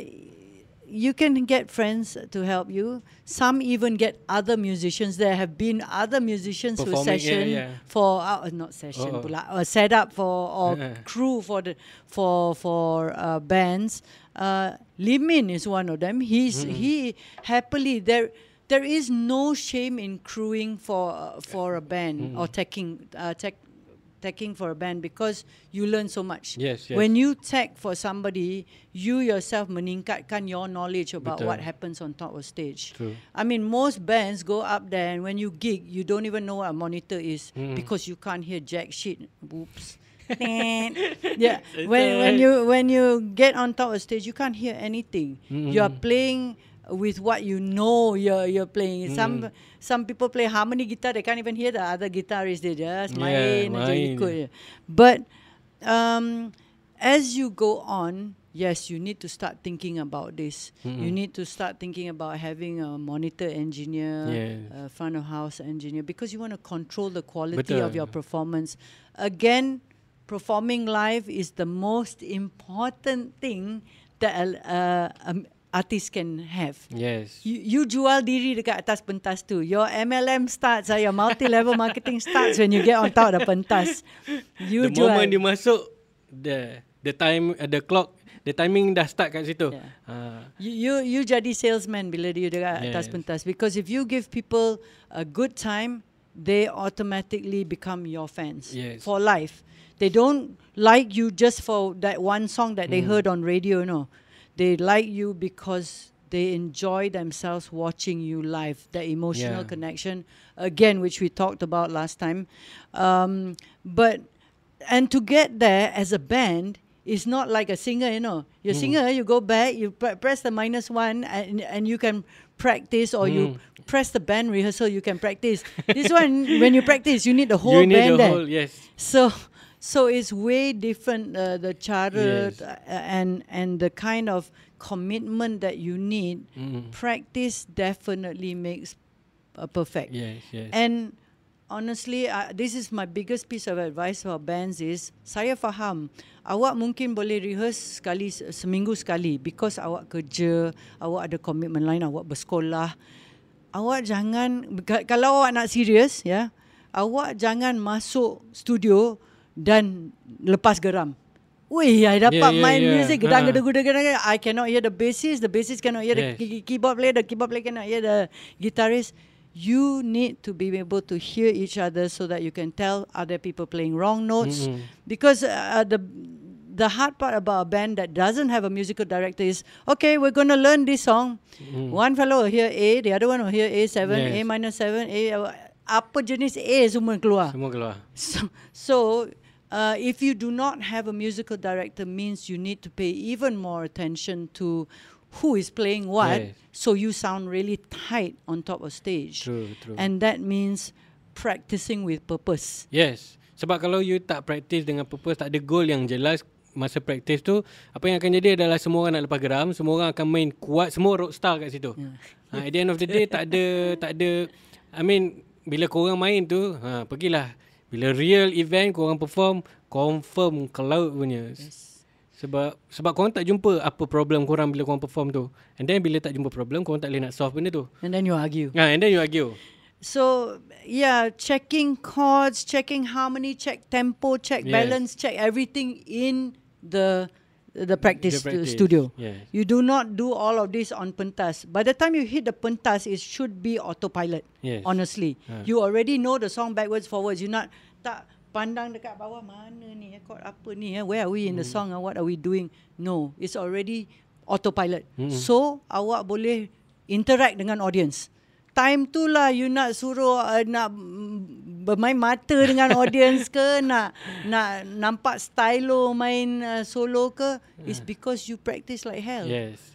you can get friends to help you. Some even get other musicians. There have been other musicians Performing, who session yeah, yeah. for uh, uh, not session, oh. like set up for or crew for the for for bands. Uh, Limin is one of them. He's mm. he happily there. There is no shame in crewing for uh, for a band mm. or taking uh, tech taking for a band because you learn so much. Yes, yes. When you tech for somebody, you yourself meningkatkan your knowledge about Betul. what happens on top of stage. True. I mean, most bands go up there and when you gig, you don't even know what a monitor is mm. because you can't hear jack shit. Oops. yeah. When when you when you get on top of stage, you can't hear anything. Mm-hmm. You are playing with what you know. You're you're playing. Mm. Some some people play harmony guitar. They can't even hear the other guitarist. They just yeah, main. main. Ikut. But um, as you go on. Yes, you need to start thinking about this. Mm-hmm. You need to start thinking about having a monitor engineer, yes. a front of house engineer, because you want to control the quality Betul. of your performance. Again, performing live is the most important thing that uh, uh, um, artist can have. Yes. You, you jual diri dekat atas pentas tu. Your MLM starts, uh, your multi-level marketing starts when you get on top of the pentas. You the jual. moment you masuk, the the time, uh, the clock, the timing dah start kat situ. Yeah. Uh. You, you you jadi salesman bila dia dekat yes. atas pentas. Because if you give people a good time, they automatically become your fans yes. for life. They don't like you just for that one song that mm. they hmm. heard on radio, no. They like you because they enjoy themselves watching you live. That emotional yeah. connection, again, which we talked about last time. Um, but, and to get there as a band, it's not like a singer, you know. Your mm. singer, you go back, you pr- press the minus one, and, and you can practice or mm. you hmm. press the band rehearsal, you can practice. this one, when you practice, you need the whole you need band. The whole, yes. So, so it's way different. Uh, the charter yes. Uh, and and the kind of commitment that you need. Mm. Practice definitely makes uh, perfect. Yes, yes. And honestly, uh, this is my biggest piece of advice for bands is saya faham awak mungkin boleh rehearse sekali seminggu sekali because awak kerja, awak ada komitmen lain, awak bersekolah. Awak jangan kalau awak nak serius, ya, awak jangan masuk studio dan lepas geram. Wih, I dapat yeah, yeah, main yeah. music gedang ha. gedung gedung gedang. I cannot hear the bassist, the bassist cannot hear yes. the keyboard player, the keyboard player cannot hear the guitarist. you need to be able to hear each other so that you can tell other people playing wrong notes mm-hmm. because uh, uh the the hard part about a band that doesn't have a musical director is okay we're going to learn this song mm. one fellow will hear a the other one will hear a7 yes. a minus 7 a uh, apa jenis a semua keluar semua keluar so, so uh, if you do not have a musical director means you need to pay even more attention to who is playing what, yes. so you sound really tight on top of stage. True, true. And that means practicing with purpose. Yes. Sebab kalau you tak practice dengan purpose, tak ada goal yang jelas masa practice tu, apa yang akan jadi adalah semua orang nak lepas geram, semua orang akan main kuat, semua rockstar kat situ. Yeah. Ha, at the end of the day, tak ada, tak ada, I mean, bila korang main tu, ha, pergilah. Bila real event, korang perform, confirm kelaut punya. Yes. Sebab sebab korang tak jumpa apa problem korang bila korang perform tu. And then bila tak jumpa problem, korang tak boleh nak solve benda tu. And then you argue. Ah, and then you argue. So, yeah, checking chords, checking harmony, check tempo, check yes. balance, check everything in the the practice, the practice. studio. Yes. You do not do all of this on pentas. By the time you hit the pentas, it should be autopilot. Yes. Honestly. Uh. You already know the song backwards, forwards. You're not... Tak, pandang dekat bawah mana ni eh, akord apa ni eh where are we in hmm. the song and eh? what are we doing no it's already autopilot hmm. so awak boleh interact dengan audience time tu lah you nak suruh uh, nak bermain mata dengan audience ke nak nak nampak stylo main uh, solo ke hmm. It's because you practice like hell yes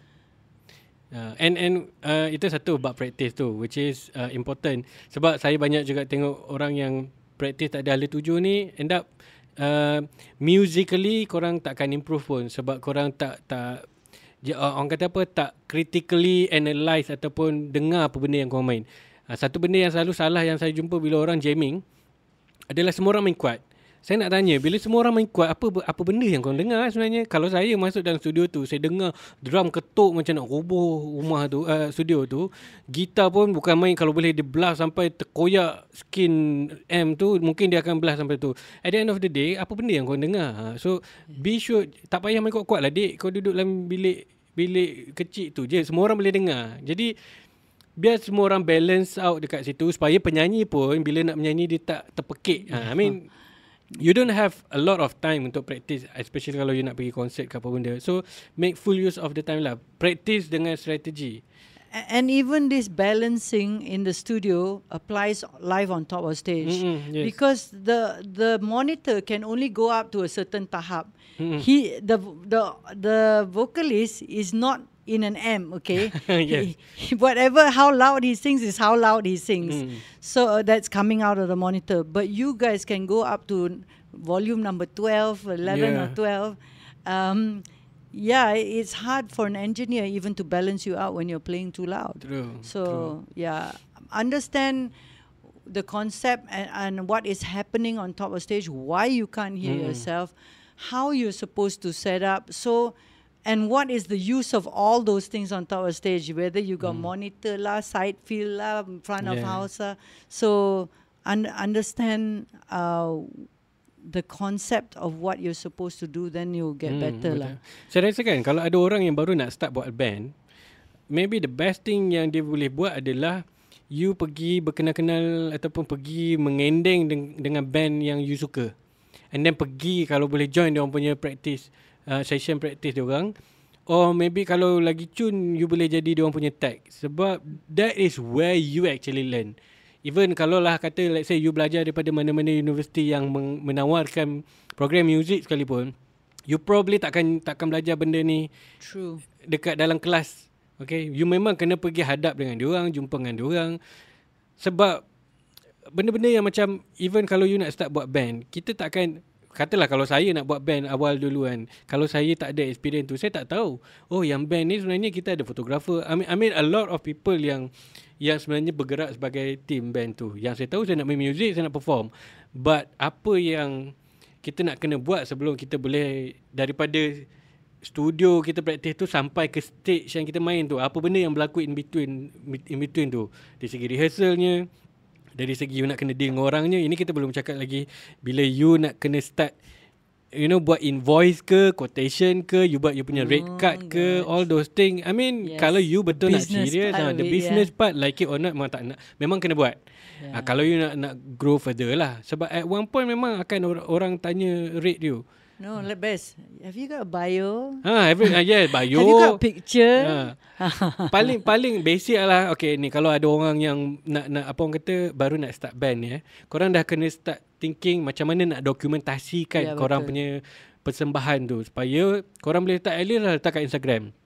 Uh, and and uh, itu satu bab practice tu which is uh, important sebab saya banyak juga tengok orang yang Praktis tak ada hala tuju ni end up uh, musically korang takkan improve pun sebab korang tak tak uh, orang kata apa tak critically analyse ataupun dengar apa benda yang korang main uh, satu benda yang selalu salah yang saya jumpa bila orang jamming adalah semua orang main kuat saya nak tanya bila semua orang main kuat apa apa benda yang kau dengar sebenarnya? Kalau saya masuk dalam studio tu, saya dengar drum ketuk macam nak roboh rumah tu, uh, studio tu. Gitar pun bukan main kalau boleh dia blast sampai terkoyak skin M tu, mungkin dia akan blast sampai tu. At the end of the day, apa benda yang kau dengar? Ha, so, be sure tak payah main kuat-kuat lah dik. Kau duduk dalam bilik bilik kecil tu je semua orang boleh dengar. Jadi biar semua orang balance out dekat situ supaya penyanyi pun bila nak menyanyi dia tak terpekik. Ha, I mean You don't have a lot of time untuk practice especially kalau you nak pergi konsert ke apa benda. So make full use of the time lah. Practice dengan strategi. And even this balancing in the studio applies live on top of stage mm-hmm, yes. because the the monitor can only go up to a certain tahap. Mm-hmm. He the the the vocalist is not in an amp, okay? yes. He, whatever, how loud he sings is how loud he sings. Mm. So uh, that's coming out of the monitor. But you guys can go up to volume number 12, 11 yeah. or 12. Um, yeah, it's hard for an engineer even to balance you out when you're playing too loud. True, so, true. yeah, understand the concept and, and, what is happening on top of stage, why you can't hear mm. yourself, how you're supposed to set up. So, And what is the use of all those things on top of stage? Whether you got mm. monitor lah, side field lah, front yeah. of house lah. So un- understand uh, the concept of what you're supposed to do, then you'll get mm, better lah. Saya rasa kan, kalau ada orang yang baru nak start buat band, maybe the best thing yang dia boleh buat adalah you pergi berkenal-kenal ataupun pergi mengendeng deng- dengan band yang you suka. And then pergi kalau boleh join dia orang punya practice uh, session practice dia orang or maybe kalau lagi cun you boleh jadi dia orang punya tag sebab that is where you actually learn even kalau lah kata let's say you belajar daripada mana-mana universiti yang menawarkan program music sekalipun you probably takkan takkan belajar benda ni true dekat dalam kelas Okay, you memang kena pergi hadap dengan dia orang, jumpa dengan dia orang. Sebab benda-benda yang macam even kalau you nak start buat band, kita takkan katalah kalau saya nak buat band awal dulu kan kalau saya tak ada experience tu saya tak tahu oh yang band ni sebenarnya kita ada fotografer, I mean, I mean a lot of people yang yang sebenarnya bergerak sebagai team band tu yang saya tahu saya nak main music saya nak perform but apa yang kita nak kena buat sebelum kita boleh daripada studio kita praktis tu sampai ke stage yang kita main tu apa benda yang berlaku in between in between tu di segi rehearsalnya dari segi you nak kena deal dengan orangnya ini kita belum cakap lagi bila you nak kena start you know buat invoice ke quotation ke you buat you punya mm, rate oh, card ke all those thing i mean yes. kalau you betul business nak serious part ah, the business yeah. part like it or not memang tak nak memang kena buat yeah. ha, kalau you nak nak grow further lah sebab at one point memang akan orang, orang tanya rate you No, the best. Have you got a bio? Ha, ah, every, uh, yeah, bio. Have you got a picture? Yeah. Ha. paling paling basic lah. Okay, ni kalau ada orang yang nak nak apa orang kata baru nak start band ya. Yeah. Korang dah kena start thinking macam mana nak dokumentasikan yeah, korang betul. punya persembahan tu supaya korang boleh letak Ellie lah letak kat Instagram.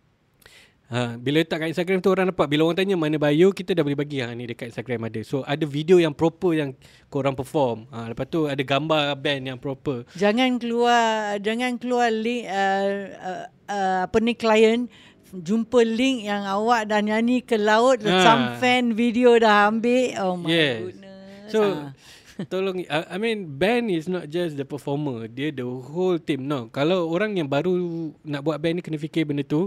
Ha, bila letak kat Instagram tu orang nampak. Bila orang tanya mana bio, kita dah boleh bagi yang ha, ni dekat Instagram ada. So ada video yang proper yang korang perform. Ha, lepas tu ada gambar band yang proper. Jangan keluar jangan keluar link, uh, uh, uh, apa ni klien jumpa link yang awak dah nyanyi ke laut ha. some fan video dah ambil oh my yes. goodness so ha. tolong I, i mean band is not just the performer dia the whole team no kalau orang yang baru nak buat band ni kena fikir benda tu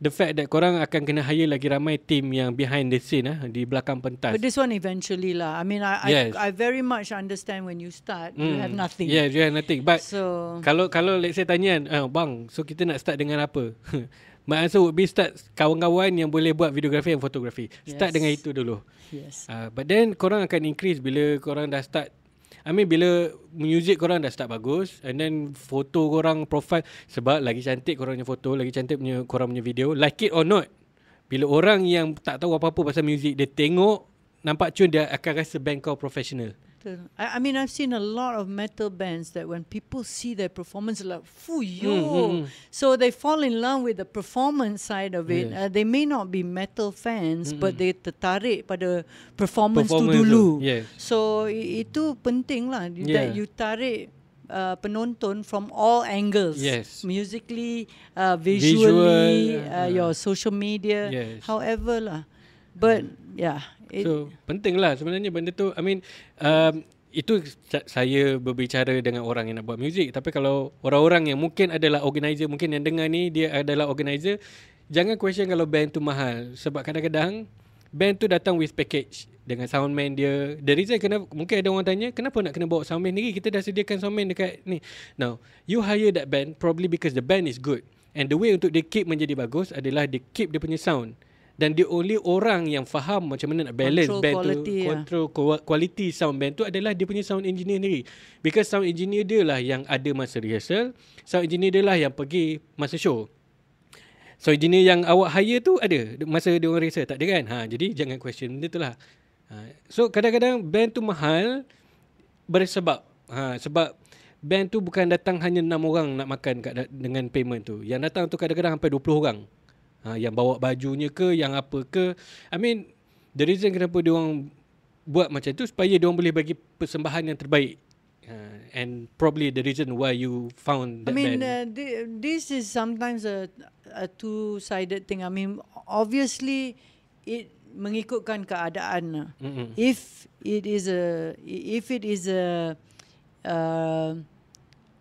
the fact that korang akan kena hire lagi ramai team yang behind the scene ah di belakang pentas. But this one eventually lah. I mean I yes. I, I very much understand when you start mm. you have mm. nothing. Yeah, you have nothing. But so, kalau kalau let's say tanya, oh, bang, so kita nak start dengan apa? My answer would start kawan-kawan yang boleh buat videografi dan fotografi. Start dengan itu dulu. Yes. Uh, but then korang akan increase bila korang dah start I mean bila music korang dah start bagus and then foto korang profile sebab lagi cantik korang punya foto, lagi cantik punya korang punya video, like it or not. Bila orang yang tak tahu apa-apa pasal music dia tengok nampak cun dia akan rasa bank kau professional. metal. I, I, mean, I've seen a lot of metal bands that when people see their performance, like, foo mm, you, Mm-hmm. So they fall in love with the performance side of it. Yes. Uh, they may not be metal fans, mm-hmm. but mm. they tertarik pada performance, performance tu dulu. Yes. So i- itu penting lah, yeah. that you tarik uh, penonton from all angles. Yes. Musically, uh, visually, Visual, uh, your social media, yes. however lah. But Yeah. It, so penting lah sebenarnya benda tu. I mean, um, itu saya berbicara dengan orang yang nak buat muzik. Tapi kalau orang-orang yang mungkin adalah organizer, mungkin yang dengar ni dia adalah organizer, jangan question kalau band tu mahal. Sebab kadang-kadang band tu datang with package dengan soundman dia. The reason kenapa, mungkin ada orang tanya, kenapa nak kena bawa soundman ni Kita dah sediakan soundman dekat ni. Now, you hire that band probably because the band is good. And the way untuk dia keep menjadi bagus adalah dia keep dia punya sound dan the only orang yang faham macam mana nak balance control band quality tu, ya. control yeah. quality sound band tu adalah dia punya sound engineer sendiri. Because sound engineer dia lah yang ada masa rehearsal, sound engineer dia lah yang pergi masa show. Sound engineer yang awak hire tu ada masa dia orang rehearsal tak ada kan? Ha, jadi jangan question benda tu lah. Ha, so kadang-kadang band tu mahal bersebab. Ha, sebab band tu bukan datang hanya 6 orang nak makan dengan payment tu. Yang datang tu kadang-kadang sampai 20 orang ha, yang bawa bajunya ke yang apa ke i mean the reason kenapa dia orang buat macam tu supaya dia orang boleh bagi persembahan yang terbaik uh, and probably the reason why you found that I mean Uh, this is sometimes a, a two sided thing i mean obviously it mengikutkan keadaan mm-hmm. if it is a if it is a uh,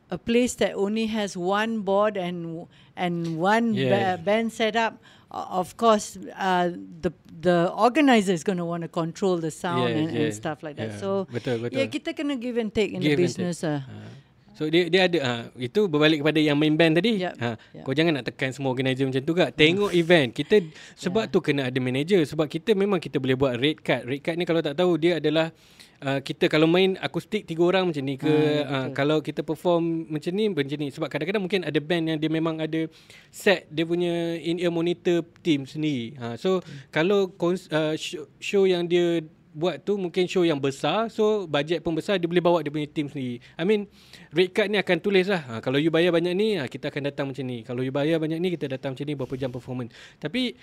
a place that only has one board and and one yeah. ba- band set up of course uh, the the organizer is going to want to control the sound yeah, and, yeah. and stuff like that yeah. so betul, betul. yeah kita kena give and take in give the business uh. uh. so dia dia ada uh, itu berbalik kepada yang main band tadi yep. Uh, yep. kau jangan nak tekan semua organizer macam tu gak tengok event kita sebab yeah. tu kena ada manager sebab kita memang kita boleh buat rate card rate card ni kalau tak tahu dia adalah Ah, kita kalau main akustik tiga orang macam ni ke hmm, uh, kalau kita perform macam ni macam ni sebab kadang-kadang mungkin ada band yang dia memang ada set dia punya in ear monitor team sendiri uh, so hmm. kalau uh, show, show yang dia buat tu mungkin show yang besar so budget pun besar dia boleh bawa dia punya team sendiri I mean rate card ni akan tulis lah ha, kalau you bayar banyak ni ha, kita akan datang macam ni kalau you bayar banyak ni kita datang macam ni berapa jam performance tapi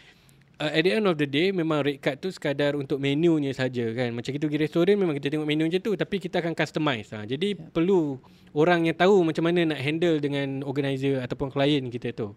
uh, at the end of the day memang rate card tu sekadar untuk menunya saja kan. Macam kita pergi restoran memang kita tengok menu je tu tapi kita akan customise. Ha. Jadi yeah. perlu orang yang tahu macam mana nak handle dengan organizer ataupun klien kita tu.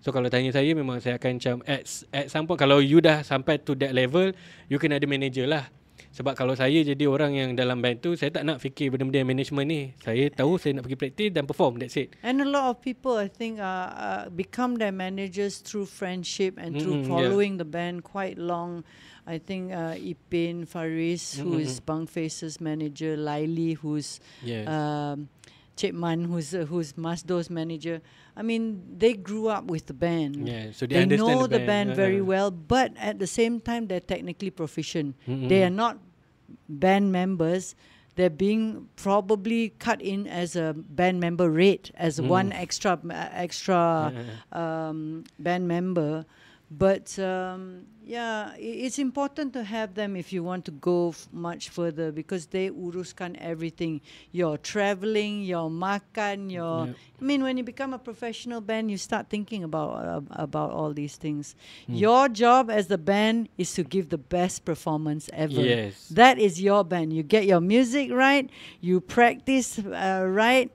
So kalau tanya saya memang saya akan macam at, at some point kalau you dah sampai to that level you kena ada manager lah. Sebab kalau saya jadi orang yang dalam band tu Saya tak nak fikir benda-benda yang management ni Saya tahu saya nak pergi practice dan perform That's it And a lot of people I think uh, uh, Become their managers through friendship And through mm-hmm, following yeah. the band quite long I think uh, Ipin Faris mm-hmm. Who is Bang Faces manager Laili who's yes. Um, Chip Man, who's uh, who's Masdo's manager. I mean, they grew up with the band. Yeah, so they, they understand know the band, the band yeah, very yeah. well. But at the same time, they're technically proficient. Mm-hmm. They are not band members. They're being probably cut in as a band member rate as mm. one extra uh, extra yeah. um, band member. But um, yeah, it's important to have them if you want to go much further because they uruskan everything. Your traveling, your makan, your. Yep. I mean, when you become a professional band, you start thinking about uh, about all these things. Mm. Your job as the band is to give the best performance ever. Yes, that is your band. You get your music right. You practice uh, right.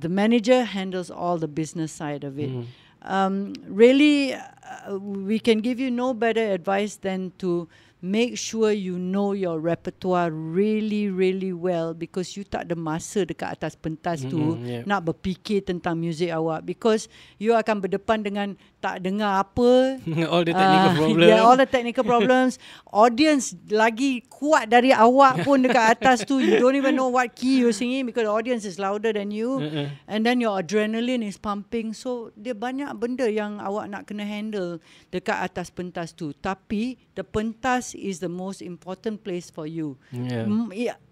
The manager handles all the business side of it. Mm. um, really, uh, we can give you no better advice than to make sure you know your repertoire really, really well because you tak ada masa dekat atas pentas mm-hmm, tu yeah. nak berfikir tentang music awak because you akan berdepan dengan tak dengar apa all the technical uh, problems yeah all the technical problems audience lagi kuat dari awak pun dekat atas tu you don't even know what key you singing because the audience is louder than you uh-uh. and then your adrenaline is pumping so dia banyak benda yang awak nak kena handle dekat atas pentas tu tapi the pentas is the most important place for you yeah.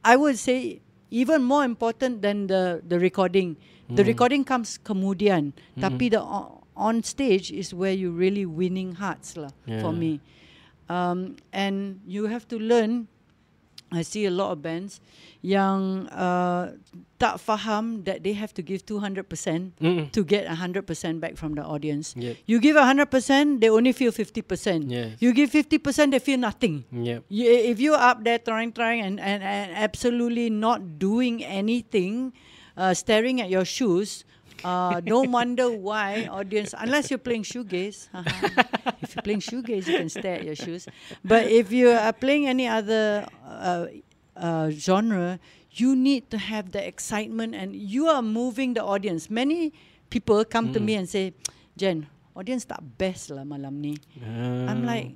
i would say even more important than the the recording the hmm. recording comes kemudian hmm. tapi the on stage is where you're really winning hearts la, yeah. for me. Um, and you have to learn. I see a lot of bands young, uh, tak faham that they have to give 200% percent mm to get 100% back from the audience. Yep. You give 100%, they only feel 50%. Yes. You give 50%, they feel nothing. Yep. You, if you're up there trying, trying, and, and, and absolutely not doing anything, uh, staring at your shoes, Uh, no wonder why audience, unless you're playing shoegaze. Uh-huh. if you're playing shoegaze, you can stare at your shoes. But if you are playing any other uh, uh, genre, you need to have the excitement and you are moving the audience. Many people come mm. to me mm. and say, Jen, audience tak best lah malam ni. Uh. I'm like,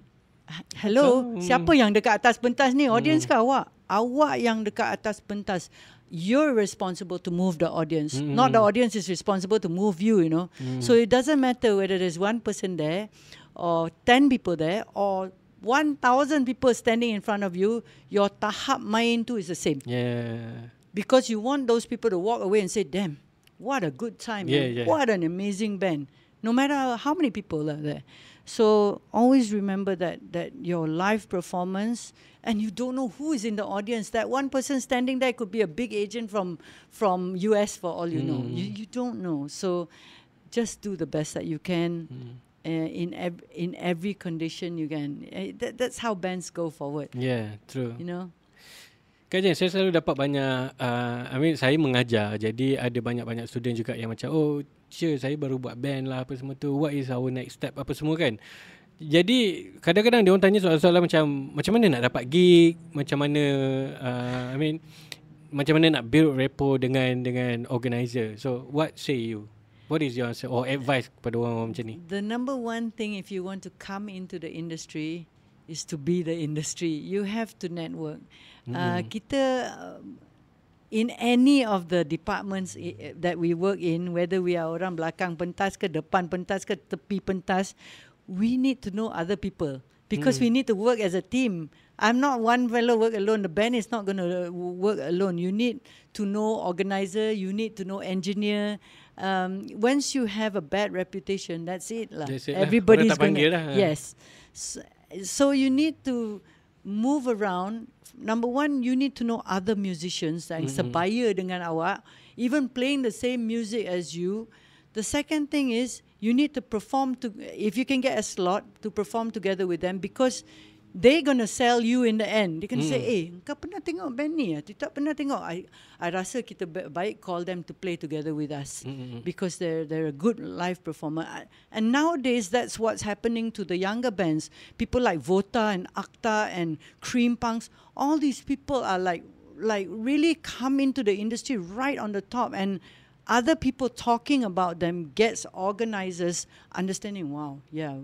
hello, so, siapa yang dekat atas pentas ni? Audience mm. ke awak? Awak yang dekat atas pentas. you're responsible to move the audience. Mm-hmm. Not the audience is responsible to move you, you know. Mm. So it doesn't matter whether there's one person there or 10 people there or 1,000 people standing in front of you, your tahap main too is the same. Yeah. Because you want those people to walk away and say, damn, what a good time. Yeah, yeah. What an amazing band. No matter how many people are there. So always remember that that your live performance and you don't know who is in the audience. That one person standing there could be a big agent from from US for all you mm. know. You hmm. you don't know. So just do the best that you can. Mm. Uh, in ev- in every condition you can uh, eh, th- that's how bands go forward yeah true you know kan saya selalu dapat banyak uh, i mean saya mengajar jadi ada banyak-banyak student juga yang macam oh teacher saya baru buat band lah apa semua tu what is our next step apa semua kan jadi kadang-kadang dia orang tanya soalan-soalan macam macam mana nak dapat gig macam mana uh, I mean macam mana nak build repo dengan dengan organizer so what say you what is your answer or advice kepada orang macam ni the number one thing if you want to come into the industry is to be the industry you have to network mm. uh, hmm. kita uh, in any of the departments eh, that we work in, whether we are orang belakang pentas ke depan pentas ke tepi pentas, we need to know other people because mm. we need to work as a team. I'm not one fellow work alone. The band is not going to uh, work alone. You need to know organizer. You need to know engineer. Um, once you have a bad reputation, that's it lah. That's it lah. Everybody's going. Lah. Yes, so, so you need to. move around number one you need to know other musicians and mm-hmm. sebaya dengan awak even playing the same music as you the second thing is you need to perform to if you can get a slot to perform together with them because they're gonna sell you in the end. They're gonna mm. say, hmm. eh, kau pernah tengok band ni? Tita pernah tengok. I, I rasa kita baik call them to play together with us mm-hmm. because they're they're a good live performer. And nowadays, that's what's happening to the younger bands. People like Vota and Akta and Cream Punks. All these people are like like really come into the industry right on the top and other people talking about them gets organizers understanding wow yeah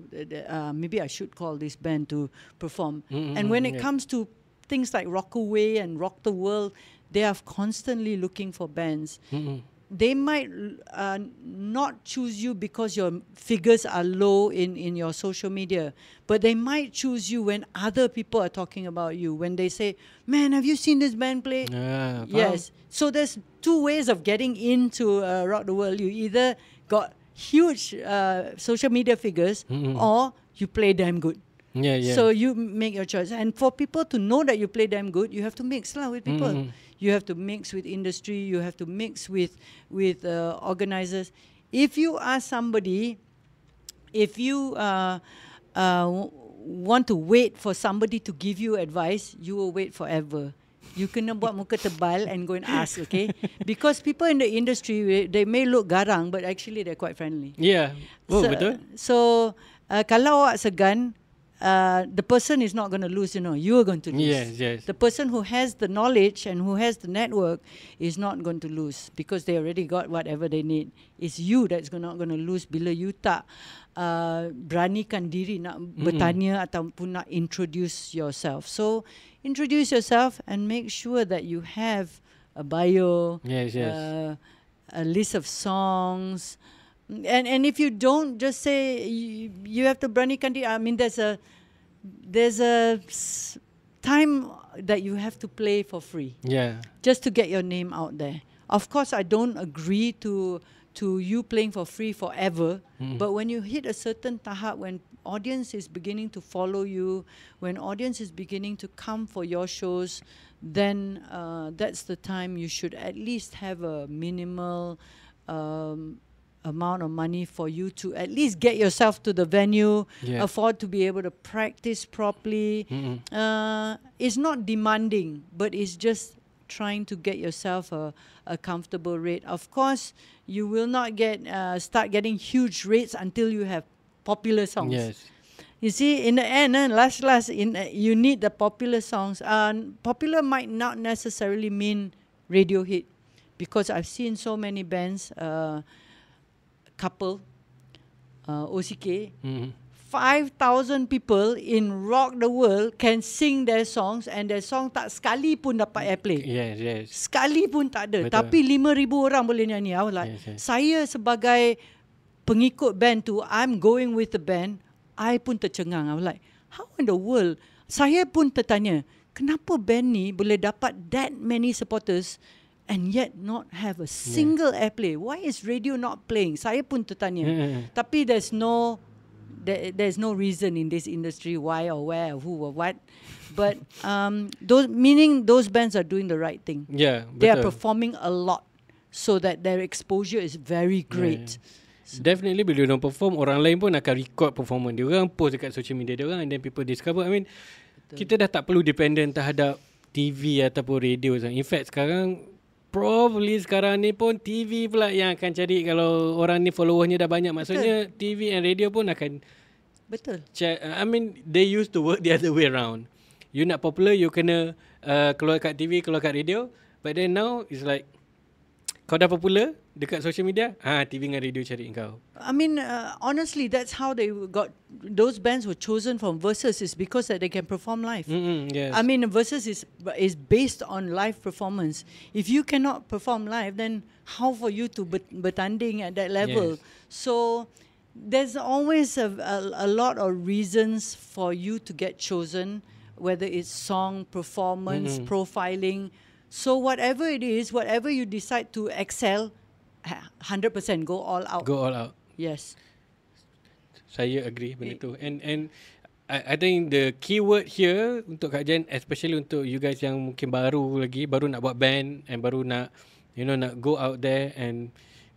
uh, maybe i should call this band to perform mm-hmm, and when mm, it yeah. comes to things like rock away and rock the world they are constantly looking for bands mm-hmm they might uh, not choose you because your figures are low in, in your social media, but they might choose you when other people are talking about you, when they say, Man, have you seen this band play? Yeah, yes. So there's two ways of getting into uh, Rock the World. You either got huge uh, social media figures mm-hmm. or you play damn good. Yeah, yeah. So you make your choice. And for people to know that you play damn good, you have to mix lah with people. Mm-hmm. You have to mix with industry. You have to mix with with uh, organizers. If you ask somebody, if you uh, uh, want to wait for somebody to give you advice, you will wait forever. You kena buat muka tebal and go and ask, okay? Because people in the industry, they may look garang, but actually they're quite friendly. Yeah. Oh, so, betul. So, uh, kalau awak segan, uh, the person is not going to lose, you know, you are going to lose. Yes, yes. The person who has the knowledge and who has the network is not going to lose because they already got whatever they need. It's you that's not going to lose bila you tak uh, beranikan diri nak mm-hmm. bertanya ataupun nak introduce yourself. So, introduce yourself and make sure that you have a bio, yes, yes. Uh, a list of songs, and and if you don't just say you, you have to brani kandi i mean there's a there's a time that you have to play for free yeah just to get your name out there of course i don't agree to to you playing for free forever mm. but when you hit a certain tahap when audience is beginning to follow you when audience is beginning to come for your shows then uh, that's the time you should at least have a minimal um, amount of money for you to at least get yourself to the venue, yeah. afford to be able to practice properly. Uh, it's not demanding, but it's just trying to get yourself a, a comfortable rate. Of course, you will not get uh, start getting huge rates until you have popular songs. Yes. You see, in the end, uh, last last, in uh, you need the popular songs. Uh, popular might not necessarily mean radio hit, because I've seen so many bands. Uh, couple uh, OCK mm-hmm. 5000 people in rock the world can sing their songs and their song tak sekali pun dapat airplay. Yes, yes. Sekali pun tak ada. Betul. Tapi 5000 orang boleh nyanyi. Like, yes, yes. Saya sebagai pengikut band tu, I'm going with the band, I pun tercengang. I'm like, how in the world? Saya pun tertanya, kenapa band ni boleh dapat that many supporters? and yet not have a single yeah. airplay. Why is radio not playing? Saya pun tertanya. Yeah. Mm, mm, mm. Tapi there's no there, there's no reason in this industry why or where or who or what. But um, those meaning those bands are doing the right thing. Yeah, they better. are performing a lot so that their exposure is very great. Yeah. So Definitely bila dia perform Orang lain pun akan record performance dia orang Post dekat social media dia orang And then people discover I mean betul. Kita dah tak perlu dependent terhadap TV ataupun radio In fact sekarang probably sekarang ni pun TV pula yang akan cari kalau orang ni followernya dah banyak. Maksudnya Betul. TV and radio pun akan Betul. Chat, uh, I mean they used to work the other way around. You nak popular you kena uh, keluar kat TV, keluar kat radio. But then now it's like kau dah popular dekat social media? Ha, TV dengan radio cari kau. I mean uh, honestly that's how they got those bands were chosen from versus is because that they can perform live. Mm-hmm, yes. I mean versus is is based on live performance. If you cannot perform live then how for you to bet- bertanding at that level? Yes. So there's always a, a a lot of reasons for you to get chosen whether it's song, performance, mm-hmm. profiling. So whatever it is, whatever you decide to excel, 100% ha, go all out. Go all out. Yes. Saya agree benda tu. And and I, I think the keyword here untuk Kak Jen, especially untuk you guys yang mungkin baru lagi, baru nak buat band and baru nak, you know, nak go out there and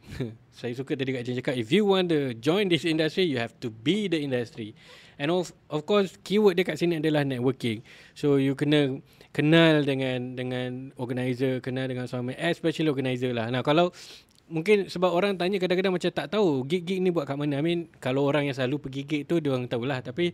saya suka tadi Kak Jen cakap, if you want to join this industry, you have to be the industry. And of, of course, keyword dia kat sini adalah networking. So you kena kenal dengan dengan organizer, kenal dengan suami, especially organizer lah. Nah, kalau mungkin sebab orang tanya kadang-kadang macam tak tahu gig-gig ni buat kat mana. I mean, kalau orang yang selalu pergi gig tu dia orang tahulah, tapi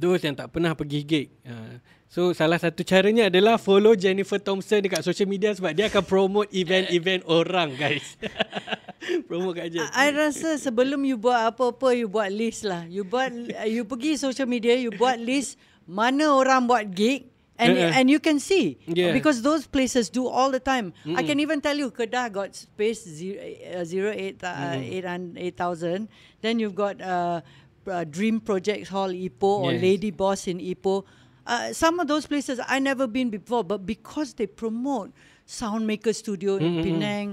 those yang tak pernah pergi gig. Uh, so salah satu caranya adalah follow Jennifer Thompson dekat social media sebab dia akan promote event-event orang, guys. promote kat je. I rasa sebelum you buat apa-apa, you buat list lah. You buat you pergi social media, you buat list mana orang buat gig, and uh -uh. and you can see yeah. because those places do all the time. Mm -mm. I can even tell you, Kedah got space zero, uh, zero eight, uh, mm. Then you've got uh, uh, Dream Project Hall Ipoh yes. or Lady Boss in Ipoh. Uh, some of those places I never been before, but because they promote Soundmaker Studio -hmm. in Penang,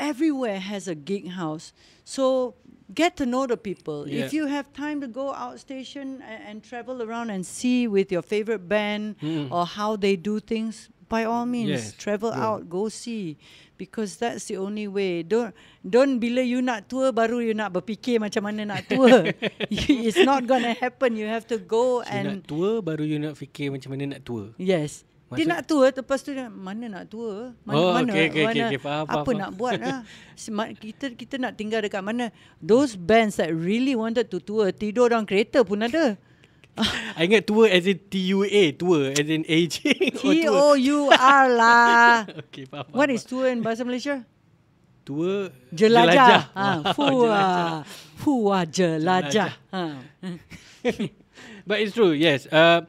everywhere has a gig house. So get to know the people. Yeah. If you have time to go outstation and, and travel around and see with your favorite band mm. or how they do things, by all means, yes. travel yeah. out, go see. Because that's the only way. Don't don't bila you nak tour baru you nak berfikir macam mana nak tour. it's not gonna happen. You have to go so and nak tour baru you nak fikir macam mana nak tour. Yes. Maksud... Dia nak tua lepas tu mana nak tua? Mana oh, mana, okay, okay, mana okay, okay, faham, apa faham. nak buat lah. kita kita nak tinggal dekat mana? Those bands that really wanted to tour tidur dalam kereta pun ada. I ingat tua as in T-U-A, tua as in aging. Oh, T-O-U-R lah. okay, faham, faham, What is tua in Bahasa Malaysia? Tua jelajah. jelajah. Ha, fua. Ah, fua jelajah. jelajah. Ha. But it's true, yes. Uh,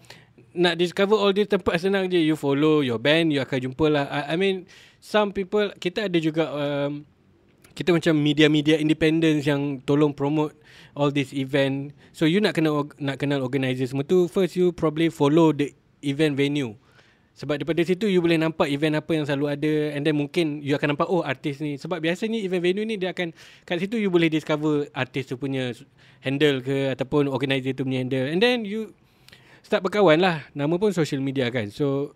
nak discover all the tempat senang je you follow your band you akan jumpa lah I, I mean some people kita ada juga um, kita macam media-media independent yang tolong promote all this event so you nak kenal nak kenal organizer semua tu first you probably follow the event venue sebab daripada situ you boleh nampak event apa yang selalu ada and then mungkin you akan nampak oh artis ni sebab biasanya event venue ni dia akan kat situ you boleh discover artis tu punya handle ke ataupun organizer tu punya handle and then you start berkawan lah Nama pun social media kan So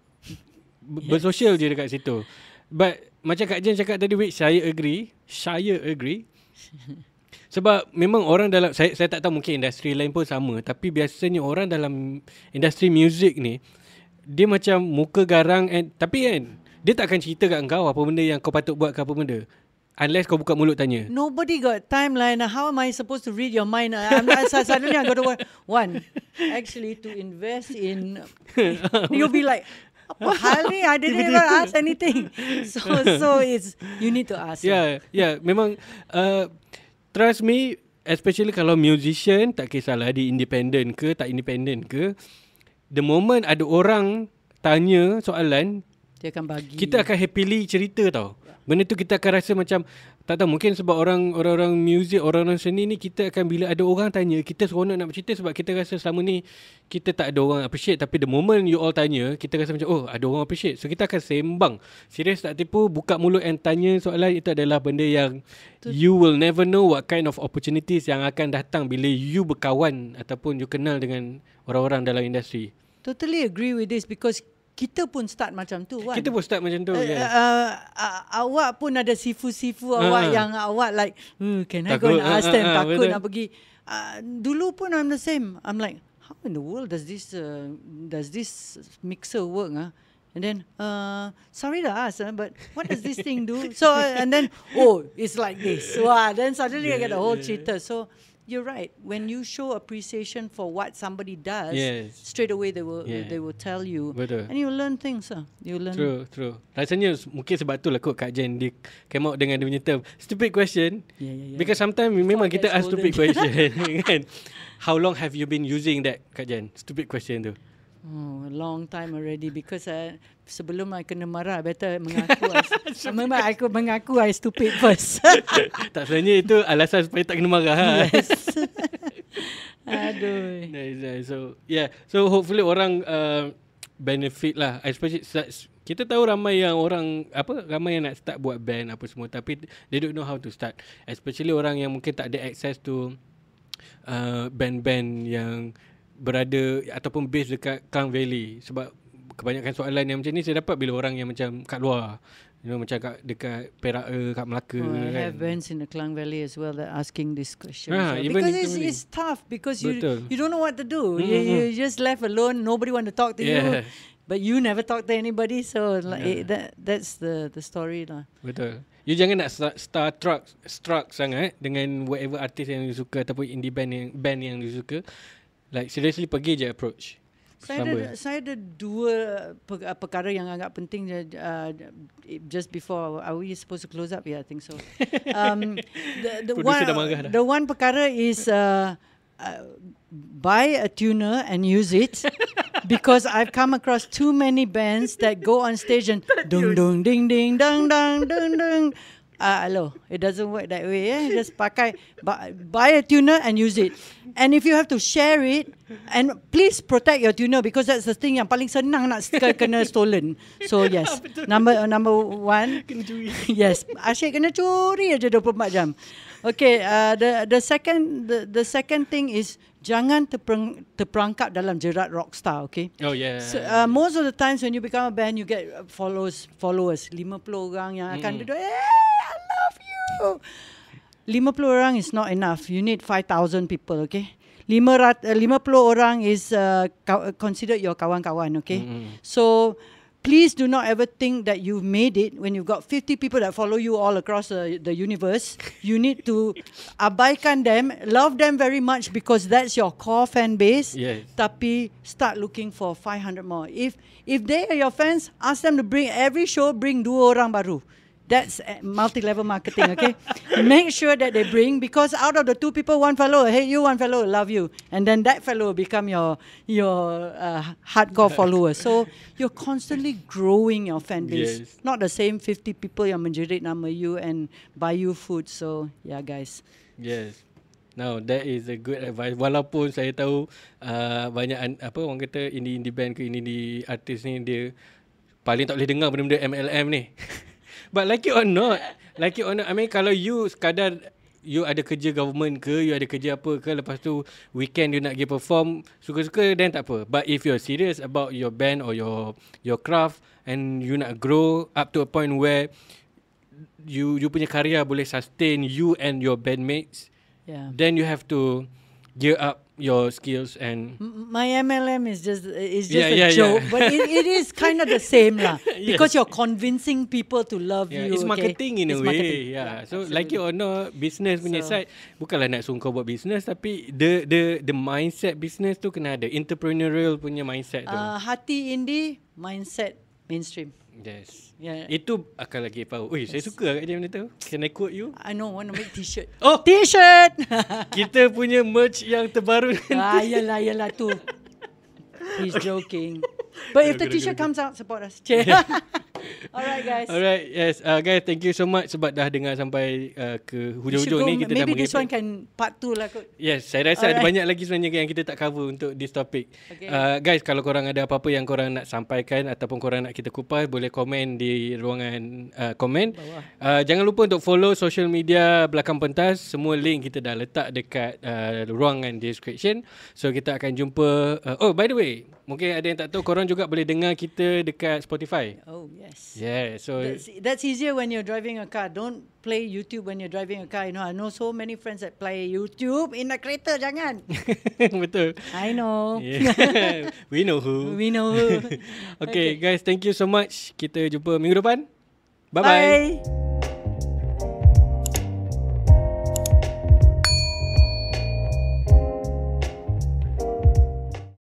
Bersosial yes. je dekat situ But Macam Kak Jen cakap tadi Which saya agree Saya agree Sebab memang orang dalam saya, saya tak tahu mungkin industri lain pun sama Tapi biasanya orang dalam Industri music ni Dia macam muka garang and, Tapi kan Dia tak akan cerita kat engkau Apa benda yang kau patut buat ke apa benda Unless kau buka mulut tanya. Nobody got timeline. Uh, how am I supposed to read your mind? Uh, I'm not, suddenly I got to work. One, actually to invest in, you'll be like, apa hal ni? I didn't even ask anything. So, so it's, you need to ask. Yeah, right? yeah. Memang, uh, trust me, especially kalau musician, tak kisahlah di independent ke, tak independent ke, the moment ada orang tanya soalan, dia akan bagi. Kita akan happily cerita tau. Benda tu kita akan rasa macam tak tahu mungkin sebab orang orang-orang muzik orang-orang seni ni kita akan bila ada orang tanya kita suka nak bercerita sebab kita rasa selama ni kita tak ada orang appreciate tapi the moment you all tanya kita rasa macam oh ada orang appreciate so kita akan sembang serius tak tipu buka mulut and tanya soalan itu adalah benda yang Tuh. you will never know what kind of opportunities yang akan datang bila you berkawan ataupun you kenal dengan orang-orang dalam industri Totally agree with this because kita pun start macam tu kan. Kita pun start macam tu. Uh, eh, yeah. Kan? uh, eh, uh, awak pun ada sifu-sifu uh, awak uh, yang awak like, uh, can takut, I go and ha, ask ha, them? Uh, uh, takut betul. nak pergi. Uh, dulu pun I'm the same. I'm like, how in the world does this uh, does this mixer work? ah? And then, uh, sorry to ask, uh, but what does this thing do? So, uh, and then, oh, it's like this. Wah, then suddenly yeah, I get the whole yeah. cheater. So, you're right. When you show appreciation for what somebody does, yes. straight away they will yeah. they will tell you. Betul. And you learn things. Huh? Ah. You learn. True, true. Rasanya mungkin sebab tu lah kot Kak Jen dia came dengan dia punya Stupid question. Yeah, yeah, yeah. Because sometimes Before memang kita ask stupid question. Kan? How long have you been using that, Kak Jen? Stupid question tu. Oh, a long time already because I, eh, sebelum I kena marah, better mengaku. I, memang aku mengaku I stupid first. tak sebenarnya itu alasan supaya tak kena marah. Ha? Yes. Aduh. Nice, nice. So, yeah. So, hopefully orang uh, benefit lah. Especially, kita tahu ramai yang orang apa ramai yang nak start buat band apa semua tapi they don't know how to start especially orang yang mungkin tak ada access to uh, band-band yang berada ataupun base dekat Klang Valley sebab kebanyakan soalan yang macam ni saya dapat bila orang yang macam kat luar you know macam kat, dekat Perak ke kat Melaka oh, kan. I have friends in the Klang Valley as well that asking this question. Ha, so, because it's, it's tough because you you don't know what to do. Mm-hmm. You mm, you mm. just left alone, nobody want to talk to yeah. you. But you never talk to anybody so like yeah. it, that that's the the story lah. Betul. You jangan nak start star truck struck sangat dengan whatever artist yang you suka ataupun indie band yang band yang you suka. Like seriously pergi je approach. Saya ada, saya ada dua ah, perkara yang agak penting uh, just before are we supposed to close up yeah I think so. Um, the, the one dah the one perkara is uh, uh, buy a tuner and use it because I've come across too many bands that go on stage and dong dong ding ding dang dang dong dong. Ah, uh, no, it doesn't work that way. Eh? Just pakai, buy a tuner and use it. And if you have to share it, and please protect your tuner because that's the thing yang paling senang nak kena stolen. So yes, number uh, number one. yes, asyik kena curi aja 24 jam. Okay, uh, the the second the, the second thing is jangan terperangkap dalam jerat rockstar, okay? Oh yeah. So, uh, most of the times when you become a band, you get uh, followers, followers. 50 orang yang akan duduk, hey, I love you. 50 orang is not enough. You need 5,000 people, okay? 500, 50 uh, orang is uh, considered your kawan-kawan, okay? Mm-hmm. So, please do not ever think that you've made it when you've got 50 people that follow you all across uh, the universe. You need to abaikan them, love them very much because that's your core fan base. Yes. Tapi, start looking for 500 more. If if they are your fans, ask them to bring every show, bring dua orang baru. That's eh, multi level marketing, okay? Make sure that they bring, because out of the two people, one fellow hate you, one fellow love you. And then that fellow become your, your uh, hardcore follower. So you're constantly growing your fan base. Yes. Not the same 50 people, your majority number you and buy you food. So, yeah, guys. Yes. Now that is a good advice. Walaupun saya tahu uh, banyak an, apa orang kata indie indie band ke indie, indie artis ni dia paling tak boleh dengar benda-benda MLM ni. But like it or not, like it or not, I mean kalau you sekadar you ada kerja government ke, you ada kerja apa ke, lepas tu weekend you nak pergi perform, suka-suka then tak apa. But if you're serious about your band or your your craft and you nak grow up to a point where you you punya karya boleh sustain you and your bandmates, yeah. then you have to gear up your skills and my MLM is just is just yeah, a yeah, joke, yeah. but it, it is kind of the same la, because you're convincing people to love yeah, you. It's okay? marketing in it's a way, yeah. yeah. So absolutely. like you or not, business punya so, side bukanlah nak sungkan buat business, tapi the the the mindset business tu kena ada entrepreneurial punya mindset tu. Uh, hati indie, mindset mainstream. Yes. Yeah. Itu akan lagi power. Ui, yes. saya suka kat dia benda tu. Can I quote you? I know, want to make t-shirt. oh, t-shirt. Kita punya merch yang terbaru. ah, yalah, yalah tu. He's joking. But if the t-shirt comes out, support us. Yeah. Alright guys. Alright, yes. Uh, guys, thank you so much sebab dah dengar sampai uh, ke hujung-hujung ni kita maybe dah Maybe this one can part two lah kot. Yes, saya rasa Alright. ada banyak lagi sebenarnya yang kita tak cover untuk this topic. Okay. Uh, guys, kalau korang ada apa-apa yang korang nak sampaikan ataupun korang nak kita kupas, boleh komen di ruangan uh, komen. Uh, jangan lupa untuk follow social media Belakang Pentas. Semua link kita dah letak dekat uh, ruangan description. So, kita akan jumpa. Uh, oh, by the way, mungkin ada yang tak tahu korang juga boleh dengar kita dekat Spotify. Oh yes. Yeah, so that's, that's easier when you're driving a car. Don't play YouTube when you're driving a car. You know, I know so many friends that play YouTube in the kereta jangan. Betul. I know. Yeah. We know who. We know who. okay, okay, guys, thank you so much. Kita jumpa minggu depan. Bye-bye. Bye bye.